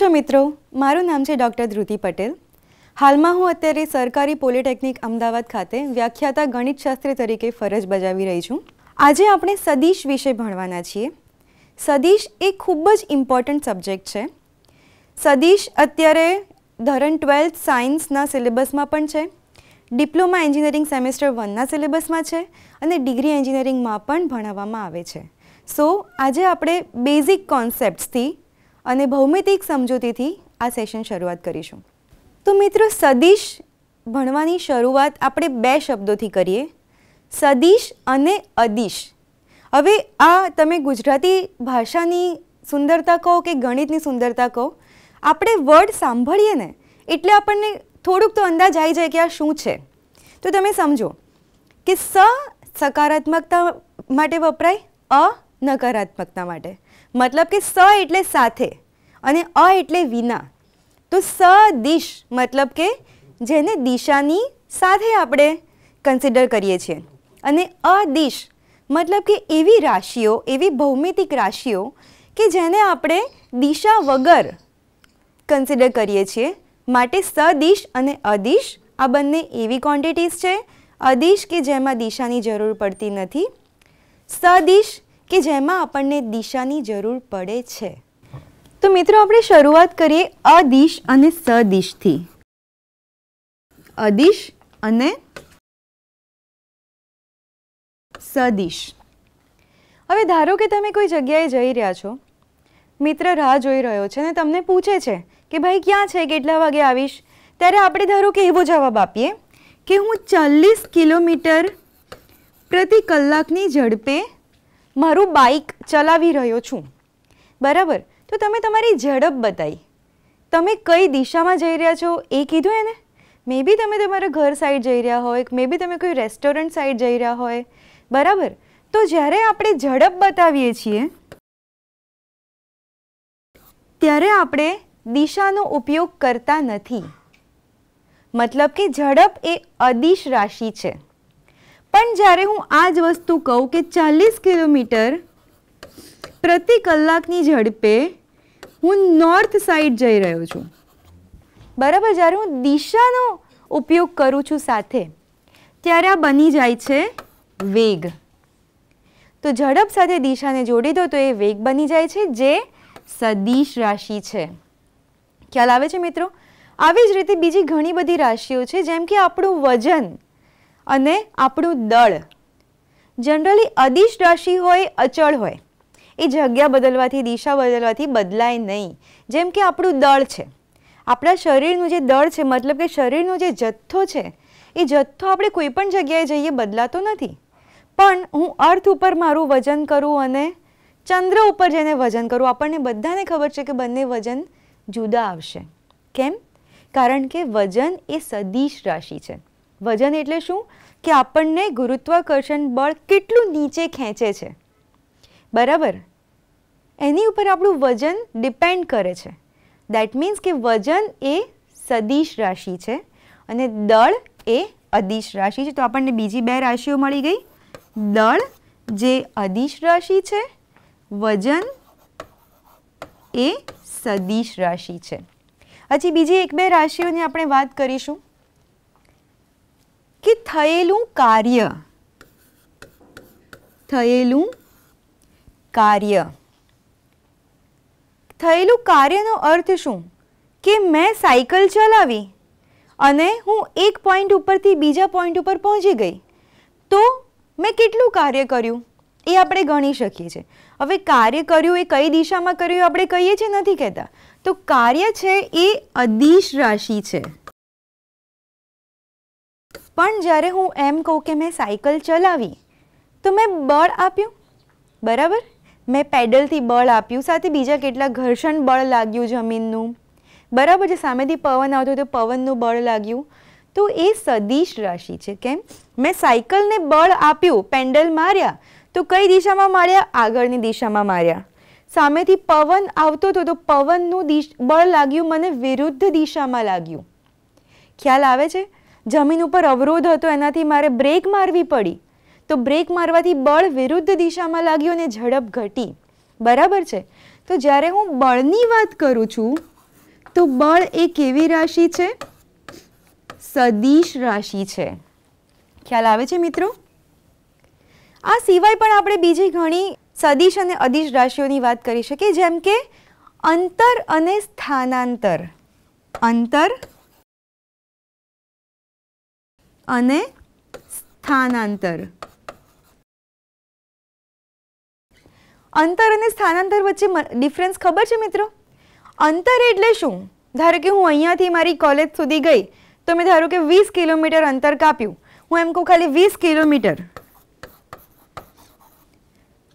છો મિત્રો મારું નામ છે ડૉક્ટર ધ્રુતિ પટેલ હાલમાં હું અત્યારે સરકારી પોલિટેકનિક અમદાવાદ ખાતે વ્યાખ્યાતા ગણિતશાસ્ત્રી તરીકે ફરજ બજાવી રહી છું આજે આપણે સદીશ વિશે ભણવાના છીએ સદીશ એ ખૂબ જ ઇમ્પોર્ટન્ટ સબ્જેક્ટ છે સદીશ અત્યારે ધોરણ ટ્વેલ્થ સાયન્સના સિલેબસમાં પણ છે ડિપ્લોમા એન્જિનિયરિંગ સેમેસ્ટર વનના સિલેબસમાં છે અને ડિગ્રી એન્જિનિયરિંગમાં પણ ભણાવવામાં આવે છે સો આજે આપણે બેઝિક કોન્સેપ્ટ્સથી અને ભૌમિતિક સમજૂતીથી આ સેશન શરૂઆત કરીશું તો મિત્રો સદીશ ભણવાની શરૂઆત આપણે બે શબ્દોથી કરીએ સદીશ અને અદિશ હવે આ તમે ગુજરાતી ભાષાની સુંદરતા કહો કે ગણિતની સુંદરતા કહો આપણે વર્ડ સાંભળીએ ને એટલે આપણને થોડુંક તો અંદાજ આવી જાય કે આ શું છે તો તમે સમજો કે સ સકારાત્મકતા માટે વપરાય અ નકારાત્મકતા માટે મતલબ કે સ એટલે સાથે અને અ એટલે વિના તો સ દિશ મતલબ કે જેને દિશાની સાથે આપણે કન્સિડર કરીએ છીએ અને અદિશ મતલબ કે એવી રાશિઓ એવી ભૌમિતિક રાશિઓ કે જેને આપણે દિશા વગર કન્સિડર કરીએ છીએ માટે સદિશ અને અદિશ આ બંને એવી ક્વોન્ટિટીઝ છે અદિશ કે જેમાં દિશાની જરૂર પડતી નથી સદિશ કે જેમાં આપણને દિશાની જરૂર પડે છે તો મિત્રો આપણે શરૂઆત કરીએ અદિશ અને સદિશથી અદિશ અને સદિશ હવે ધારો કે તમે કોઈ જગ્યાએ જઈ રહ્યા છો મિત્ર રાહ જોઈ રહ્યો છે અને તમને પૂછે છે કે ભાઈ ક્યાં છે કેટલા વાગે આવીશ ત્યારે આપણે ધારો કે એવો જવાબ આપીએ કે હું ચાલીસ કિલોમીટર પ્રતિ કલાકની ઝડપે મારું બાઇક ચલાવી રહ્યો છું બરાબર તો તમે તમારી ઝડપ બતાવી તમે કઈ દિશામાં જઈ રહ્યા છો એ કીધું એને મે બી તમે તમારા ઘર સાઈડ જઈ રહ્યા હોય મે બી તમે કોઈ રેસ્ટોરન્ટ સાઈડ જઈ રહ્યા હોય બરાબર તો જ્યારે આપણે ઝડપ બતાવીએ છીએ ત્યારે આપણે દિશાનો ઉપયોગ કરતા નથી મતલબ કે ઝડપ એ અદિશ રાશિ છે પણ જ્યારે હું આ જ વસ્તુ કહું કે ચાલીસ કિલોમીટર પ્રતિ કલાકની ઝડપે હું નોર્થ સાઈડ જઈ રહ્યો છું બરાબર જ્યારે હું દિશાનો ઉપયોગ કરું છું સાથે ત્યારે આ બની જાય છે વેગ તો ઝડપ સાથે દિશાને જોડી દો તો એ વેગ બની જાય છે જે સદીશ રાશિ છે ખ્યાલ આવે છે મિત્રો આવી જ રીતે બીજી ઘણી બધી રાશિઓ છે જેમ કે આપણું વજન અને આપણું દળ જનરલી અદિશ રાશિ હોય અચળ હોય એ જગ્યા બદલવાથી દિશા બદલવાથી બદલાય નહીં જેમ કે આપણું દળ છે આપણા શરીરનું જે દળ છે મતલબ કે શરીરનો જે જથ્થો છે એ જથ્થો આપણે કોઈ પણ જગ્યાએ જઈએ બદલાતો નથી પણ હું અર્થ ઉપર મારું વજન કરું અને ચંદ્ર ઉપર જઈને વજન કરું આપણને બધાને ખબર છે કે બંને વજન જુદા આવશે કેમ કારણ કે વજન એ સદીશ રાશિ છે વજન એટલે શું કે આપણને ગુરુત્વાકર્ષણ બળ કેટલું નીચે ખેંચે છે બરાબર એની ઉપર આપણું વજન ડિપેન્ડ કરે છે દેટ મીન્સ કે વજન એ સદિશ રાશિ છે અને દળ એ અદિશ રાશિ છે તો આપણને બીજી બે રાશિઓ મળી ગઈ દળ જે અદિશ રાશિ છે વજન એ સદિશ રાશિ છે હજી બીજી એક બે રાશિઓની આપણે વાત કરીશું કે થયેલું કાર્ય થયેલું કાર્ય થયેલું કાર્યનો અર્થ શું કે મેં સાયકલ ચલાવી અને હું એક પોઈન્ટ ઉપરથી બીજા પોઈન્ટ ઉપર પહોંચી ગઈ તો મેં કેટલું કાર્ય કર્યું એ આપણે ગણી શકીએ છીએ હવે કાર્ય કર્યું એ કઈ દિશામાં કર્યું આપણે કહીએ છીએ નથી કહેતા તો કાર્ય છે એ અદિશ રાશિ છે પણ જ્યારે હું એમ કહું કે મેં સાયકલ ચલાવી તો મેં બળ આપ્યું બરાબર મેં પેડલથી બળ આપ્યું સાથે બીજા કેટલા ઘર્ષણ બળ લાગ્યું જમીનનું બરાબર જે સામેથી પવન આવતો તો પવનનું બળ લાગ્યું તો એ સદીશ રાશિ છે કેમ મેં સાયકલને બળ આપ્યું પેન્ડલ માર્યા તો કઈ દિશામાં માર્યા આગળની દિશામાં માર્યા સામેથી પવન આવતો હતો તો પવનનું દિશ બળ લાગ્યું મને વિરુદ્ધ દિશામાં લાગ્યું ખ્યાલ આવે છે જમીન ઉપર અવરોધ હતો એનાથી મારે બ્રેક મારવી પડી તો બ્રેક મારવાથી બળ વિરુદ્ધ દિશામાં લાગ્યો અને ઝડપ ઘટી બરાબર છે તો જ્યારે હું બળની વાત કરું છું તો બળ એ કેવી રાશિ છે સદીશ રાશિ છે ખ્યાલ આવે છે મિત્રો આ સિવાય પણ આપણે બીજી ઘણી સદીશ અને અદિશ રાશિઓની વાત કરી શકીએ જેમ કે અંતર અને સ્થાનાંતર અંતર અને સ્થાનાંતર અંતર અને સ્થાનાંતર વચ્ચે ડિફરન્સ ખબર છે મિત્રો અંતર એટલે શું ધારો કે હું અહીંયાથી મારી કોલેજ સુધી ગઈ તો મેં ધારો કે વીસ કિલોમીટર અંતર કાપ્યું હું એમ કહું ખાલી વીસ કિલોમીટર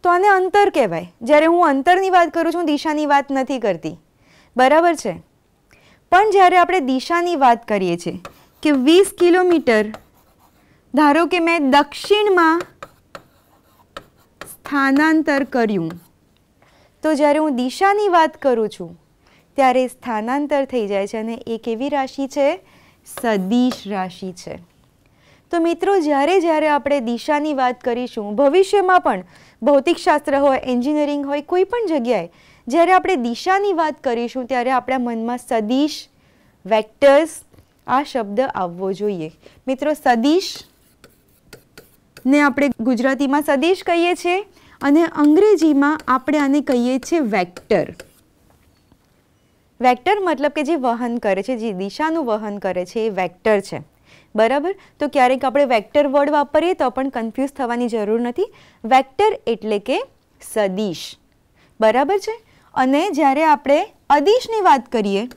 તો આને અંતર કહેવાય જ્યારે હું અંતરની વાત કરું છું દિશાની વાત નથી કરતી બરાબર છે પણ જ્યારે આપણે દિશાની વાત કરીએ છીએ કે વીસ કિલોમીટર ધારો કે મેં દક્ષિણમાં સ્થાનાંતર કર્યું તો જ્યારે હું દિશાની વાત કરું છું ત્યારે સ્થાનાંતર થઈ જાય છે અને એ કેવી રાશિ છે સદિશ રાશિ છે તો મિત્રો જ્યારે જ્યારે આપણે દિશાની વાત કરીશું ભવિષ્યમાં પણ ભૌતિકશાસ્ત્ર હોય એન્જિનિયરિંગ હોય કોઈ પણ જગ્યાએ જ્યારે આપણે દિશાની વાત કરીશું ત્યારે આપણા મનમાં સદિશ વેક્ટર્સ આ શબ્દ આવવો જોઈએ મિત્રો સદીશ ને આપણે ગુજરાતીમાં સદીશ કહીએ છીએ અને અંગ્રેજીમાં આપણે આને કહીએ છીએ વેક્ટર વેક્ટર મતલબ કે જે વહન કરે છે જે દિશાનું વહન કરે છે એ વેક્ટર છે બરાબર તો ક્યારેક આપણે વેક્ટર વર્ડ વાપરીએ તો પણ કન્ફ્યુઝ થવાની જરૂર નથી વેક્ટર એટલે કે સદીશ બરાબર છે અને જ્યારે આપણે અદિશની વાત કરીએ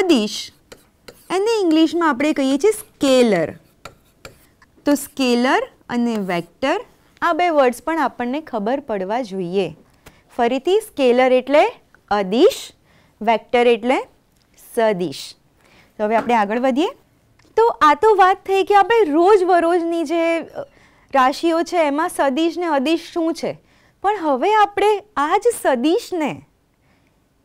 અદિશ એને ઇંગ્લિશમાં આપણે કહીએ છીએ સ્કેલર તો સ્કેલર અને વેક્ટર આ બે વર્ડ્સ પણ આપણને ખબર પડવા જોઈએ ફરીથી સ્કેલર એટલે અદિશ વેક્ટર એટલે સદિશ તો હવે આપણે આગળ વધીએ તો આ તો વાત થઈ કે આપણે રોજ વરોજની જે રાશિઓ છે એમાં સદિશ ને અદિશ શું છે પણ હવે આપણે આ જ સદિશને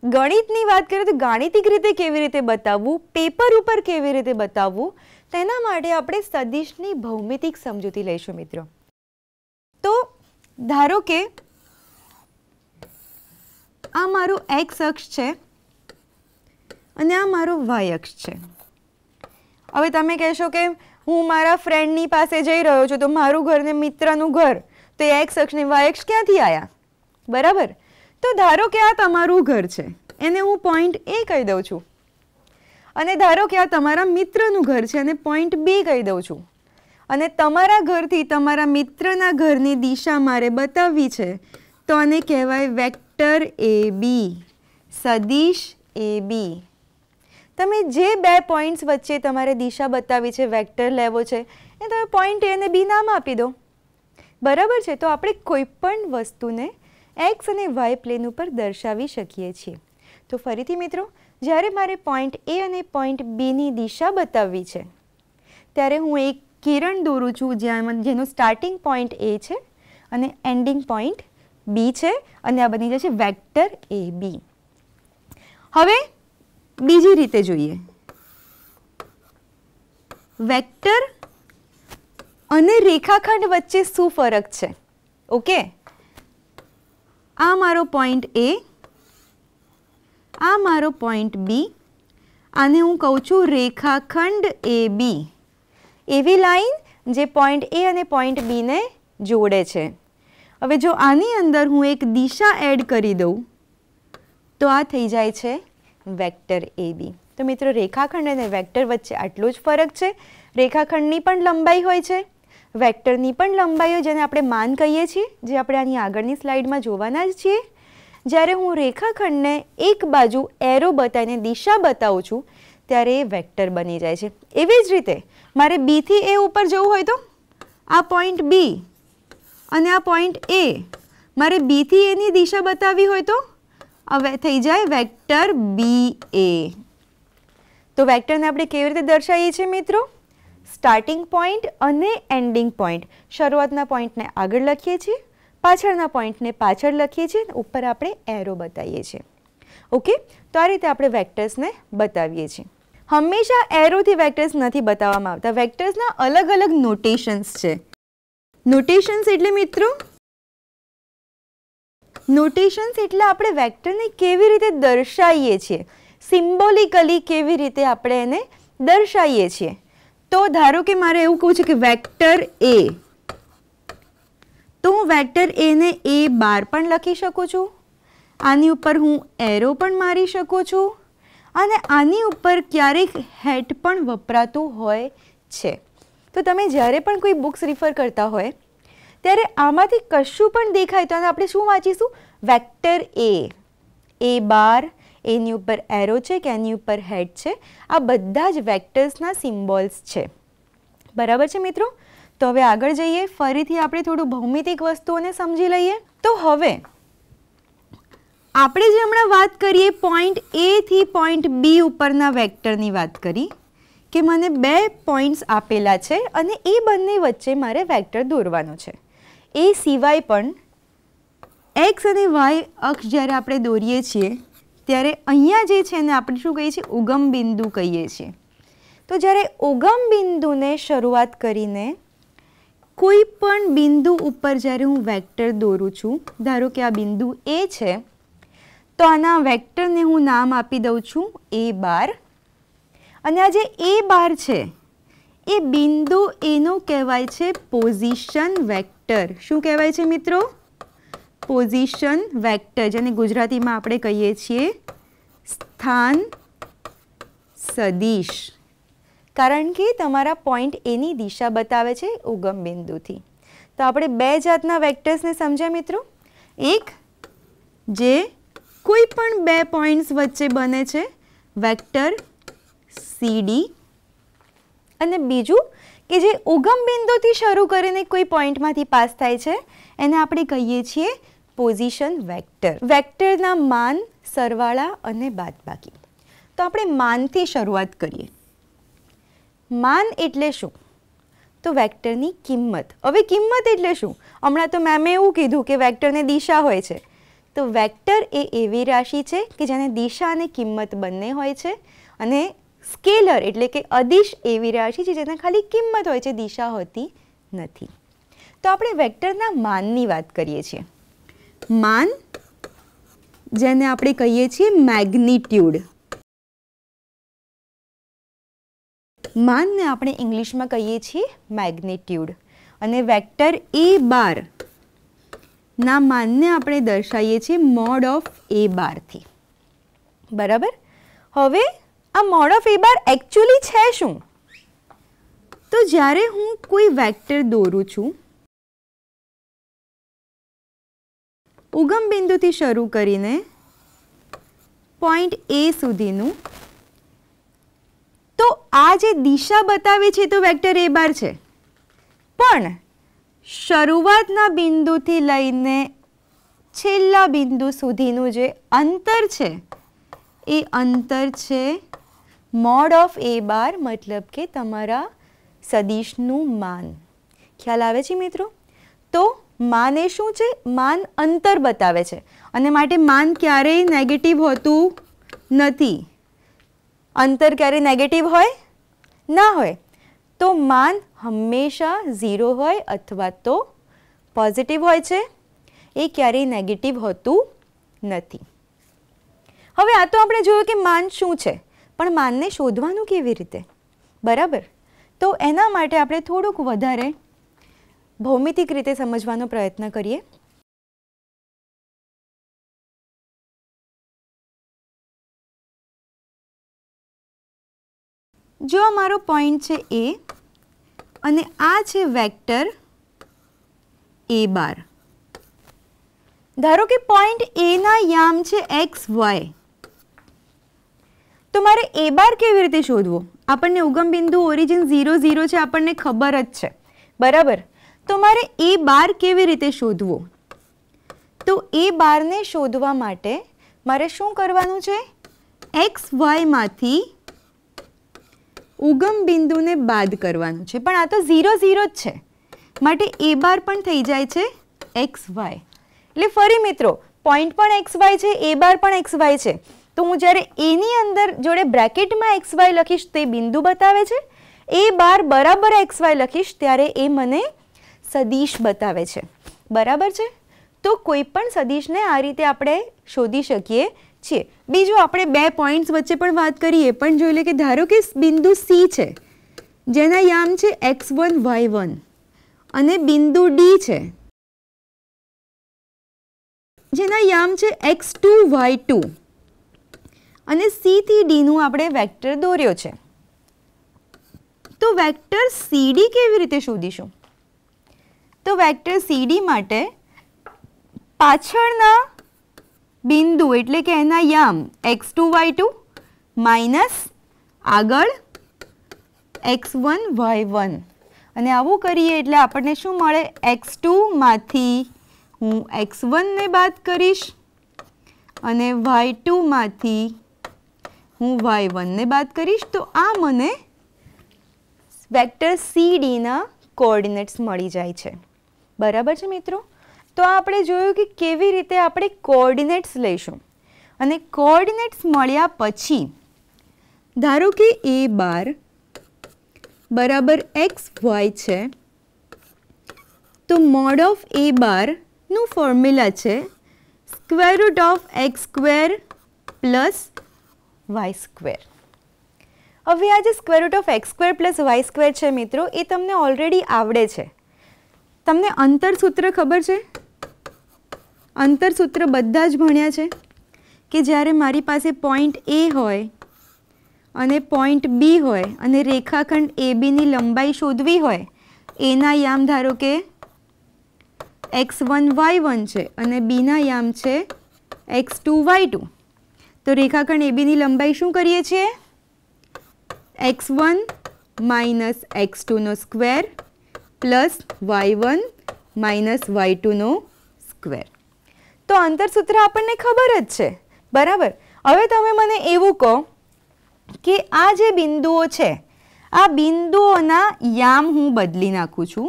ગણિતની વાત કરીએ તો ગાણિતિક રીતે કેવી રીતે બતાવવું પેપર ઉપર કેવી રીતે બતાવવું તેના માટે આપણે સદિશની ભૌમિતિક સમજૂતી લઈશું મિત્રો તો ધારો કે આ મારું એક્સ અક્ષ છે અને આ મારો વાય અક્ષ છે હવે તમે કહેશો કે હું મારા ફ્રેન્ડની પાસે જઈ રહ્યો છું તો મારું ઘર ને મિત્રનું ઘર તો એ એક્સ અક્ષ ને વાય અક્ષ ક્યાંથી આવ્યા બરાબર તો ધારો કે આ તમારું ઘર છે એને હું પોઈન્ટ એ કહી દઉં છું અને ધારો કે આ તમારા મિત્રનું ઘર છે અને પોઈન્ટ બી કહી દઉં છું અને તમારા ઘરથી તમારા મિત્રના ઘરની દિશા મારે બતાવવી છે તો આને કહેવાય વેક્ટર એ બી સદીશ એ બી તમે જે બે પોઈન્ટ્સ વચ્ચે તમારે દિશા બતાવી છે વેક્ટર લેવો છે એ તમે પોઈન્ટ એ અને બી નામ આપી દો બરાબર છે તો આપણે કોઈ પણ વસ્તુને એક્સ અને વાય પ્લેન ઉપર દર્શાવી શકીએ છીએ તો ફરીથી મિત્રો જ્યારે મારે પોઈન્ટ એ અને પોઈન્ટ બીની દિશા બતાવવી છે ત્યારે હું એક કિરણ દોરું છું જ્યાં જેનું સ્ટાર્ટિંગ પોઈન્ટ એ છે અને એન્ડિંગ પોઈન્ટ બી છે અને આ બની જશે વેક્ટર એ બી હવે બીજી રીતે જોઈએ વેક્ટર અને રેખાખંડ વચ્ચે શું ફરક છે ઓકે આ મારો પોઈન્ટ એ આ મારો પોઈન્ટ બી આને હું કહું છું રેખાખંડ એ બી એવી લાઈન જે પોઈન્ટ એ અને પોઈન્ટ બીને જોડે છે હવે જો આની અંદર હું એક દિશા એડ કરી દઉં તો આ થઈ જાય છે વેક્ટર એ બી તો મિત્રો રેખાખંડ અને વેક્ટર વચ્ચે આટલો જ ફરક છે રેખાખંડની પણ લંબાઈ હોય છે વેક્ટરની પણ લંબાઈઓ જેને આપણે માન કહીએ છીએ જે આપણે આની આગળની સ્લાઇડમાં જોવાના જ છીએ જ્યારે હું રેખાખંડને એક બાજુ એરો બતાવીને દિશા બતાવું છું ત્યારે એ વેક્ટર બની જાય છે એવી જ રીતે મારે બીથી એ ઉપર જવું હોય તો આ પોઈન્ટ બી અને આ પોઈન્ટ એ મારે બીથી એની દિશા બતાવી હોય તો હવે થઈ જાય વેક્ટર બી એ તો વેક્ટરને આપણે કેવી રીતે દર્શાવીએ છીએ મિત્રો સ્ટાર્ટિંગ પોઈન્ટ અને એન્ડિંગ પોઈન્ટ શરૂઆતના પોઈન્ટને આગળ લખીએ છીએ પાછળના પોઈન્ટને પાછળ લખીએ છીએ ઉપર આપણે એરો બતાવીએ છીએ ઓકે તો આ રીતે આપણે વેક્ટર્સને બતાવીએ છીએ હંમેશા એરોથી વેક્ટર્સ નથી બતાવવામાં આવતા વેક્ટર્સના અલગ અલગ નોટેશન્સ છે નોટેશન્સ એટલે મિત્રો નોટેશન્સ એટલે આપણે વેક્ટરને કેવી રીતે દર્શાવીએ છીએ સિમ્બોલિકલી કેવી રીતે આપણે એને દર્શાવીએ છીએ તો ધારો કે મારે એવું કહું છે કે વેક્ટર એ તો હું વેક્ટર એને એ બાર પણ લખી શકું છું આની ઉપર હું એરો પણ મારી શકું છું અને આની ઉપર ક્યારેક હેટ પણ વપરાતું હોય છે તો તમે જ્યારે પણ કોઈ બુક્સ રિફર કરતા હોય ત્યારે આમાંથી કશું પણ દેખાય તો આપણે શું વાંચીશું વેક્ટર એ એ બાર એની ઉપર એરો છે કે એની ઉપર હેડ છે આ બધા જ વેક્ટર્સના સિમ્બોલ્સ છે બરાબર છે મિત્રો તો હવે આગળ જઈએ ફરીથી આપણે થોડું ભૌમિતિક વસ્તુઓને સમજી લઈએ તો હવે આપણે જે હમણાં વાત કરીએ પોઈન્ટ એથી પોઈન્ટ બી ઉપરના વેક્ટરની વાત કરી કે મને બે પોઈન્ટ્સ આપેલા છે અને એ બંને વચ્ચે મારે વેક્ટર દોરવાનો છે એ સિવાય પણ એક્સ અને વાય અક્ષ જ્યારે આપણે દોરીએ છીએ ત્યારે અહીંયા જે છે ને આપણે શું કહીએ છીએ ઉગમ બિંદુ કહીએ છીએ તો જ્યારે ઉગમ બિંદુને શરૂઆત કરીને કોઈ પણ બિંદુ ઉપર જ્યારે હું વેક્ટર દોરું છું ધારો કે આ બિંદુ એ છે તો આના વેક્ટરને હું નામ આપી દઉં છું એ બાર અને આ જે એ બાર છે એ બિંદુ એનું કહેવાય છે પોઝિશન વેક્ટર શું કહેવાય છે મિત્રો પોઝિશન વેક્ટર જેને ગુજરાતીમાં આપણે કહીએ છીએ સ્થાન સદીશ કારણ કે તમારા પોઈન્ટ એની દિશા બતાવે છે ઉગમ બિંદુથી તો આપણે બે જાતના વેક્ટર્સને સમજ્યા મિત્રો એક જે કોઈ પણ બે પોઈન્ટ્સ વચ્ચે બને છે વેક્ટર સીડી અને બીજું કે જે ઉગમ બિંદુથી શરૂ કરીને કોઈ પોઈન્ટમાંથી પાસ થાય છે એને આપણે કહીએ છીએ પોઝિશન વેક્ટર વેક્ટરના માન સરવાળા અને બાદબાકી તો આપણે માનથી શરૂઆત કરીએ માન એટલે શું તો વેક્ટરની કિંમત હવે કિંમત એટલે શું હમણાં તો મેમે એવું કીધું કે વેક્ટરને દિશા હોય છે તો વેક્ટર એ એવી રાશિ છે કે જેને દિશા અને કિંમત બંને હોય છે અને સ્કેલર એટલે કે અદિશ એવી રાશિ છે જેને ખાલી કિંમત હોય છે દિશા હોતી નથી તો આપણે વેક્ટરના માનની વાત કરીએ છીએ માન જેને આપણે કહીએ છીએ મેગ્નિટ્યુડ માનને આપણે ઇંગ્લિશમાં કહીએ છીએ મેગ્નિટ્યુડ અને વેક્ટર એ બાર ના માનને આપણે દર્શાવીએ છીએ મોડ ઓફ એ બારથી બરાબર હવે આ mod of A bar actually છે શું તો જ્યારે હું કોઈ વેક્ટર દોરું છું ઉગમ બિંદુથી શરૂ કરીને પોઈન્ટ એ સુધીનું તો આ જે દિશા બતાવે છે તો વેક્ટર એ બાર છે પણ શરૂઆતના બિંદુથી લઈને છેલ્લા બિંદુ સુધીનું જે અંતર છે એ અંતર છે મોડ ઓફ એ બાર મતલબ કે તમારા સદીશનું માન ખ્યાલ આવે છે મિત્રો તો માને શું છે માન અંતર બતાવે છે અને માટે માન ક્યારેય નેગેટિવ હોતું નથી અંતર ક્યારેય નેગેટિવ હોય ના હોય તો માન હંમેશા ઝીરો હોય અથવા તો પોઝિટિવ હોય છે એ ક્યારેય નેગેટિવ હોતું નથી હવે આ તો આપણે જોયું કે માન શું છે પણ માનને શોધવાનું કેવી રીતે બરાબર તો એના માટે આપણે થોડુંક વધારે ભૌમિતિક રીતે સમજવાનો પ્રયત્ન કરીએ જો અમારો પોઈન્ટ છે એ અને આ છે વેક્ટર એ બાર ધારો કે પોઈન્ટ એના યામ છે એક્સ વાય તો મારે એ બાર કેવી રીતે શોધવો આપણને ઉગમ બિંદુ ઓરિજિન ઝીરો ઝીરો છે આપણને ખબર જ છે બરાબર તો મારે એ બાર કેવી રીતે શોધવો તો એ બારને શોધવા માટે મારે શું કરવાનું છે એક્સ વાયમાંથી ઉગમ બિંદુને બાદ કરવાનું છે પણ આ તો ઝીરો ઝીરો જ છે માટે એ બાર પણ થઈ જાય છે એક્સ વાય એટલે ફરી મિત્રો પોઈન્ટ પણ એક્સ વાય છે એ બાર પણ એક્સ વાય છે તો હું જ્યારે એની અંદર જોડે બ્રેકેટમાં એક્સ વાય લખીશ તે બિંદુ બતાવે છે એ બાર બરાબર એક્સ વાય લખીશ ત્યારે એ મને સદીશ બતાવે છે બરાબર છે તો કોઈ પણ સદીશને આ રીતે આપણે શોધી શકીએ છીએ બીજું આપણે બે પોઈન્ટ્સ વચ્ચે પણ વાત કરીએ પણ જોઈ લે કે ધારો કે બિંદુ સી છે જેના યામ છે એક્સ વન વાય વન અને બિંદુ ડી છે જેના યામ છે એક્સ ટુ વાય ટુ અને સી થી ડીનું આપણે વેક્ટર દોર્યો છે તો વેક્ટર સીડી કેવી રીતે શોધીશું તો વેક્ટર સીડી માટે પાછળના બિંદુ એટલે કે એના યામ X two Y two minus આગળ એક્સ વન વાય વન અને આવું કરીએ એટલે આપણને શું મળે એક્સ ટુમાંથી હું એક્સ વનને બાદ કરીશ અને વાય ટુમાંથી હું વાય વનને બાદ કરીશ તો આ મને વેક્ટર સીડીના કોઓર્ડિનેટ્સ મળી જાય છે બરાબર છે મિત્રો તો આપણે જોયું કે કેવી રીતે આપણે કોર્ડિનેટ્સ લઈશું અને કોર્ડિનેટ્સ મળ્યા પછી ધારો કે એ બાર બરાબર એક્સ વાય છે તો મોડ ઓફ એ બારનું ફોર્મ્યુલા છે square root of X square plus Y square હવે આ જે square root of X square plus Y square છે મિત્રો એ તમને ઓલરેડી આવડે છે તમને અંતરસૂત્ર ખબર છે અંતરસૂત્ર બધા જ ભણ્યા છે કે જ્યારે મારી પાસે પોઈન્ટ એ હોય અને પોઈન્ટ બી હોય અને રેખાખંડ એ બીની લંબાઈ શોધવી હોય એના યામ ધારો કે એક્સ વન વાય વન છે અને બીના યામ છે એક્સ ટુ વાય ટુ તો રેખાખંડ એબીની લંબાઈ શું કરીએ છીએ એક્સ વન માઇનસ એક્સ ટુનો square plus Y one minus Y ટુનો સ્ક્વેર તો અંતરસૂત્ર આપણને ખબર જ છે બરાબર હવે તમે મને એવું કહો કે આ જે બિંદુઓ છે આ બિંદુઓના યામ હું બદલી નાખું છું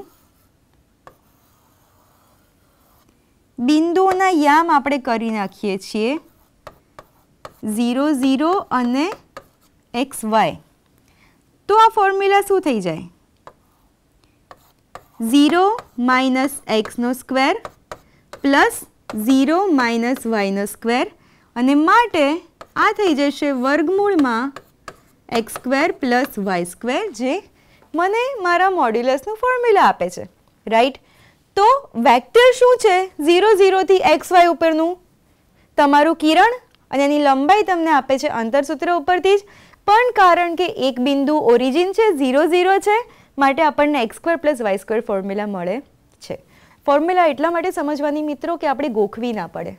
બિંદુઓના યામ આપણે કરી નાખીએ છીએ ઝીરો ઝીરો અને એક્સ વાય તો આ ફોર્મ્યુલા શું થઈ જાય ઝીરો માઇનસ એક્સનો સ્ક્વેર પ્લસ ઝીરો માઇનસ વાયનો સ્ક્વેર અને માટે આ થઈ જશે વર્ગમૂળમાં X square plus Y square જે મને મારા મોડ્યુલસનું ફોર્મ્યુલા આપે છે રાઈટ તો વેક્ટર શું છે ઝીરો ઝીરોથી એક્સ વાય ઉપરનું તમારું કિરણ અને એની લંબાઈ તમને આપે છે અંતરસૂત્ર ઉપરથી જ પણ કારણ કે એક બિંદુ ઓરિજિન છે ઝીરો ઝીરો છે માટે આપણને X square plus Y square formula મળે છે ફોર્મ્યુલા એટલા માટે સમજવાની મિત્રો કે આપણે ગોખવી ના પડે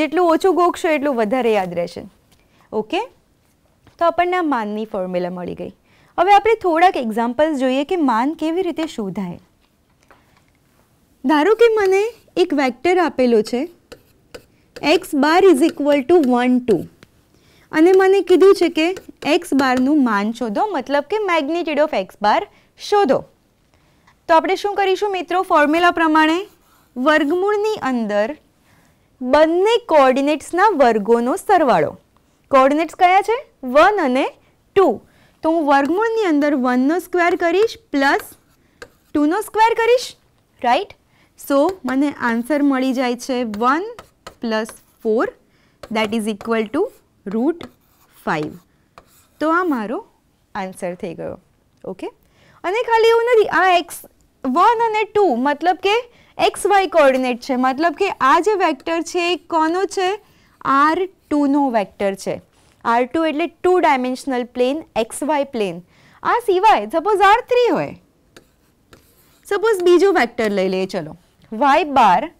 જેટલું ઓછું ગોખશો એટલું વધારે યાદ રહેશે ઓકે તો આપણને આ માનની ફોર્મ્યુલા મળી ગઈ હવે આપણે થોડાક એક્ઝામ્પલ્સ જોઈએ કે માન કેવી રીતે શોધાય ધારો કે મને એક વેક્ટર આપેલો છે X bar is equal to one two અને મને કીધું છે કે એક્સ બારનું માન શોધો મતલબ કે મેગ્નિટ્યુડ ઓફ એક્સ બાર શોધો તો આપણે શું કરીશું મિત્રો ફોર્મ્યુલા પ્રમાણે વર્ગમૂળની અંદર બંને કોર્ડિનેટ્સના વર્ગોનો સરવાળો કોર્ડિનેટ્સ કયા છે વન અને ટુ તો હું વર્ગમૂળની અંદર વનનો સ્ક્વેર કરીશ પ્લસ ટુનો સ્ક્વેર કરીશ રાઈટ સો મને આન્સર મળી જાય છે one plus four that is equal to root five તો આ મારો આન્સર થઈ ગયો ઓકે અને ખાલી એવું નથી આ એક્સ વન અને ટુ મતલબ કે એક્સ વાય કોઓર્ડિનેટ છે મતલબ કે આ જે વેક્ટર છે એ કોનો છે આર ટુનો વેક્ટર છે આર ટુ એટલે two dimensional plane X Y plane આ સિવાય સપોઝ આર થ્રી હોય સપોઝ બીજું વેક્ટર લઈ લઈએ ચલો Y bar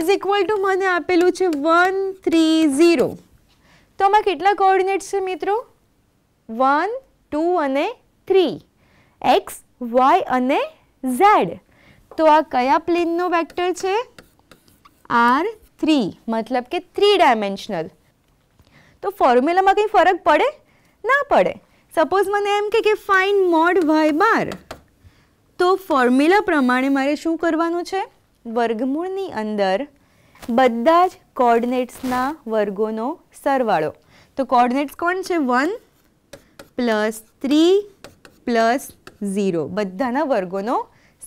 is equal to મને આપેલું છે વન થ્રી ઝીરો તો આમાં કેટલા કોઓર્ડિનેટ્સ છે મિત્રો વન ટુ અને થ્રી એક્સ વાય અને ઝેડ તો આ કયા પ્લેનનો વેક્ટર છે આર થ્રી મતલબ કે થ્રી ડાયમેન્શનલ તો ફોર્મ્યુલામાં કંઈ ફરક પડે ના પડે સપોઝ મને એમ કે ફાઇન મોડ વાય બાર તો ફોર્મ્યુલા પ્રમાણે મારે શું કરવાનું છે વર્ગમૂળની અંદર બધા જ કોર્ડિનેટ્સના વર્ગોનો સરવાળો તો કોર્ડિનેટ્સ કોણ છે one plus three plus zero બધાના વર્ગોનો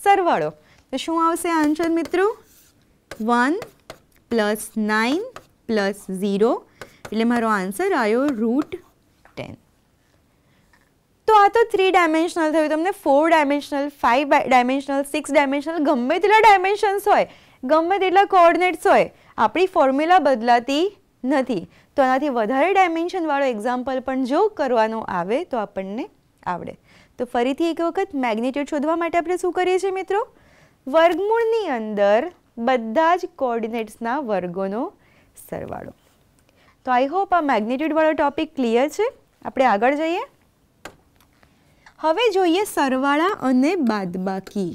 સરવાળો તો શું આવશે આન્સર મિત્રો one plus nine plus zero એટલે મારો આન્સર આવ્યો રૂટ ટેન તો આ તો થ્રી ડાયમેન્શનલ થયું તમને four dimensional five dimensional six dimensional ગમે તેટલા ડાયમેન્શન્સ હોય ગમે તેટલા કોઓર્ડિનેટ્સ હોય આપણી ફોર્મ્યુલા બદલાતી નથી તો આનાથી વધારે ડાયમેન્શનવાળો એક્ઝામ્પલ પણ જો કરવાનો આવે તો આપણને આવડે તો ફરીથી એક વખત મેગ્નિટ્યુડ શોધવા માટે આપણે શું કરીએ છીએ મિત્રો વર્ગમૂળની અંદર બધા જ કોર્ડિનેટ્સના વર્ગોનો સરવાળો તો આઈ હોપ આ મેગ્નિટ્યુડવાળો ટોપિક ક્લિયર છે આપણે આગળ જઈએ હવે જોઈએ સરવાળા અને બાદબાકી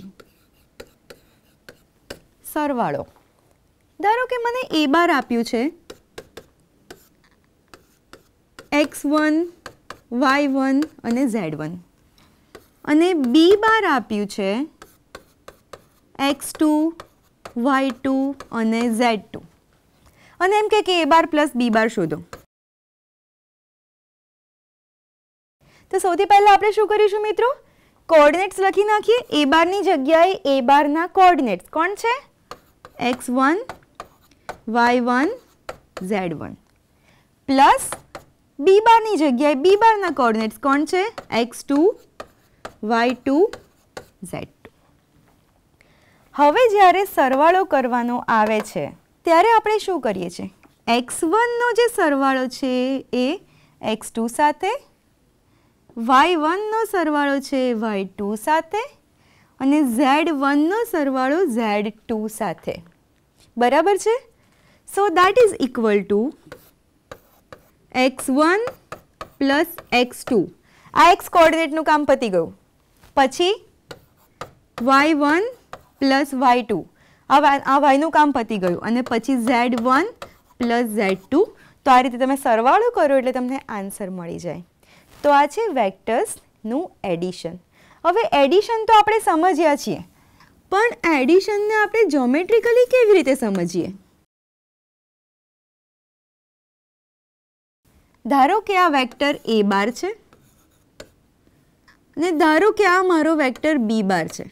સરવાળો ધારો કે મને એ બાર આપ્યું છે એક્સ વન વાય વન અને ઝેડ વન અને બી બાર આપ્યું છે એક્સ ટુ વાય ટુ અને ઝેડ ટુ અને એમ કે એ બાર પ્લસ બી બાર શોધો તો સૌથી પહેલાં આપણે શું કરીશું મિત્રો કોર્ડિનેટ્સ લખી નાખીએ એ બારની જગ્યાએ એ બારના કોર્ડિનેટ્સ કોણ છે X one Y one Z one plus B બારની જગ્યાએ બી બારના કોર્ડિનેટ્સ કોણ છે એક્સ ટુ y2 z2 હવે જ્યારે સરવાળો કરવાનો આવે છે ત્યારે આપણે શું કરીએ છીએ એક્સ વનનો જે સરવાળો છે એ એક્સ ટુ સાથે વાય વનનો સરવાળો છે વાય ટુ સાથે અને ઝેડ વનનો સરવાળો ઝેડ ટુ સાથે બરાબર છે so that is equal to X one plus X two આ એક્સ કોર્ડિનેટનું કામ પતી ગયું પછી Y one plus Y two આ આ વાયનું કામ પતી ગયું અને પછી Z one plus Z two તો આ રીતે તમે સરવાળો કરો એટલે તમને આન્સર મળી જાય તો આ છે વેક્ટર્સનું એડિશન હવે એડિશન તો આપણે સમજ્યા છીએ પણ એડિશનને આપણે જોમેટ્રિકલી કેવી રીતે સમજીએ ધારો કે આ વેક્ટર એ બાર છે અને ધારો કે આ મારો વેક્ટર બી બાર છે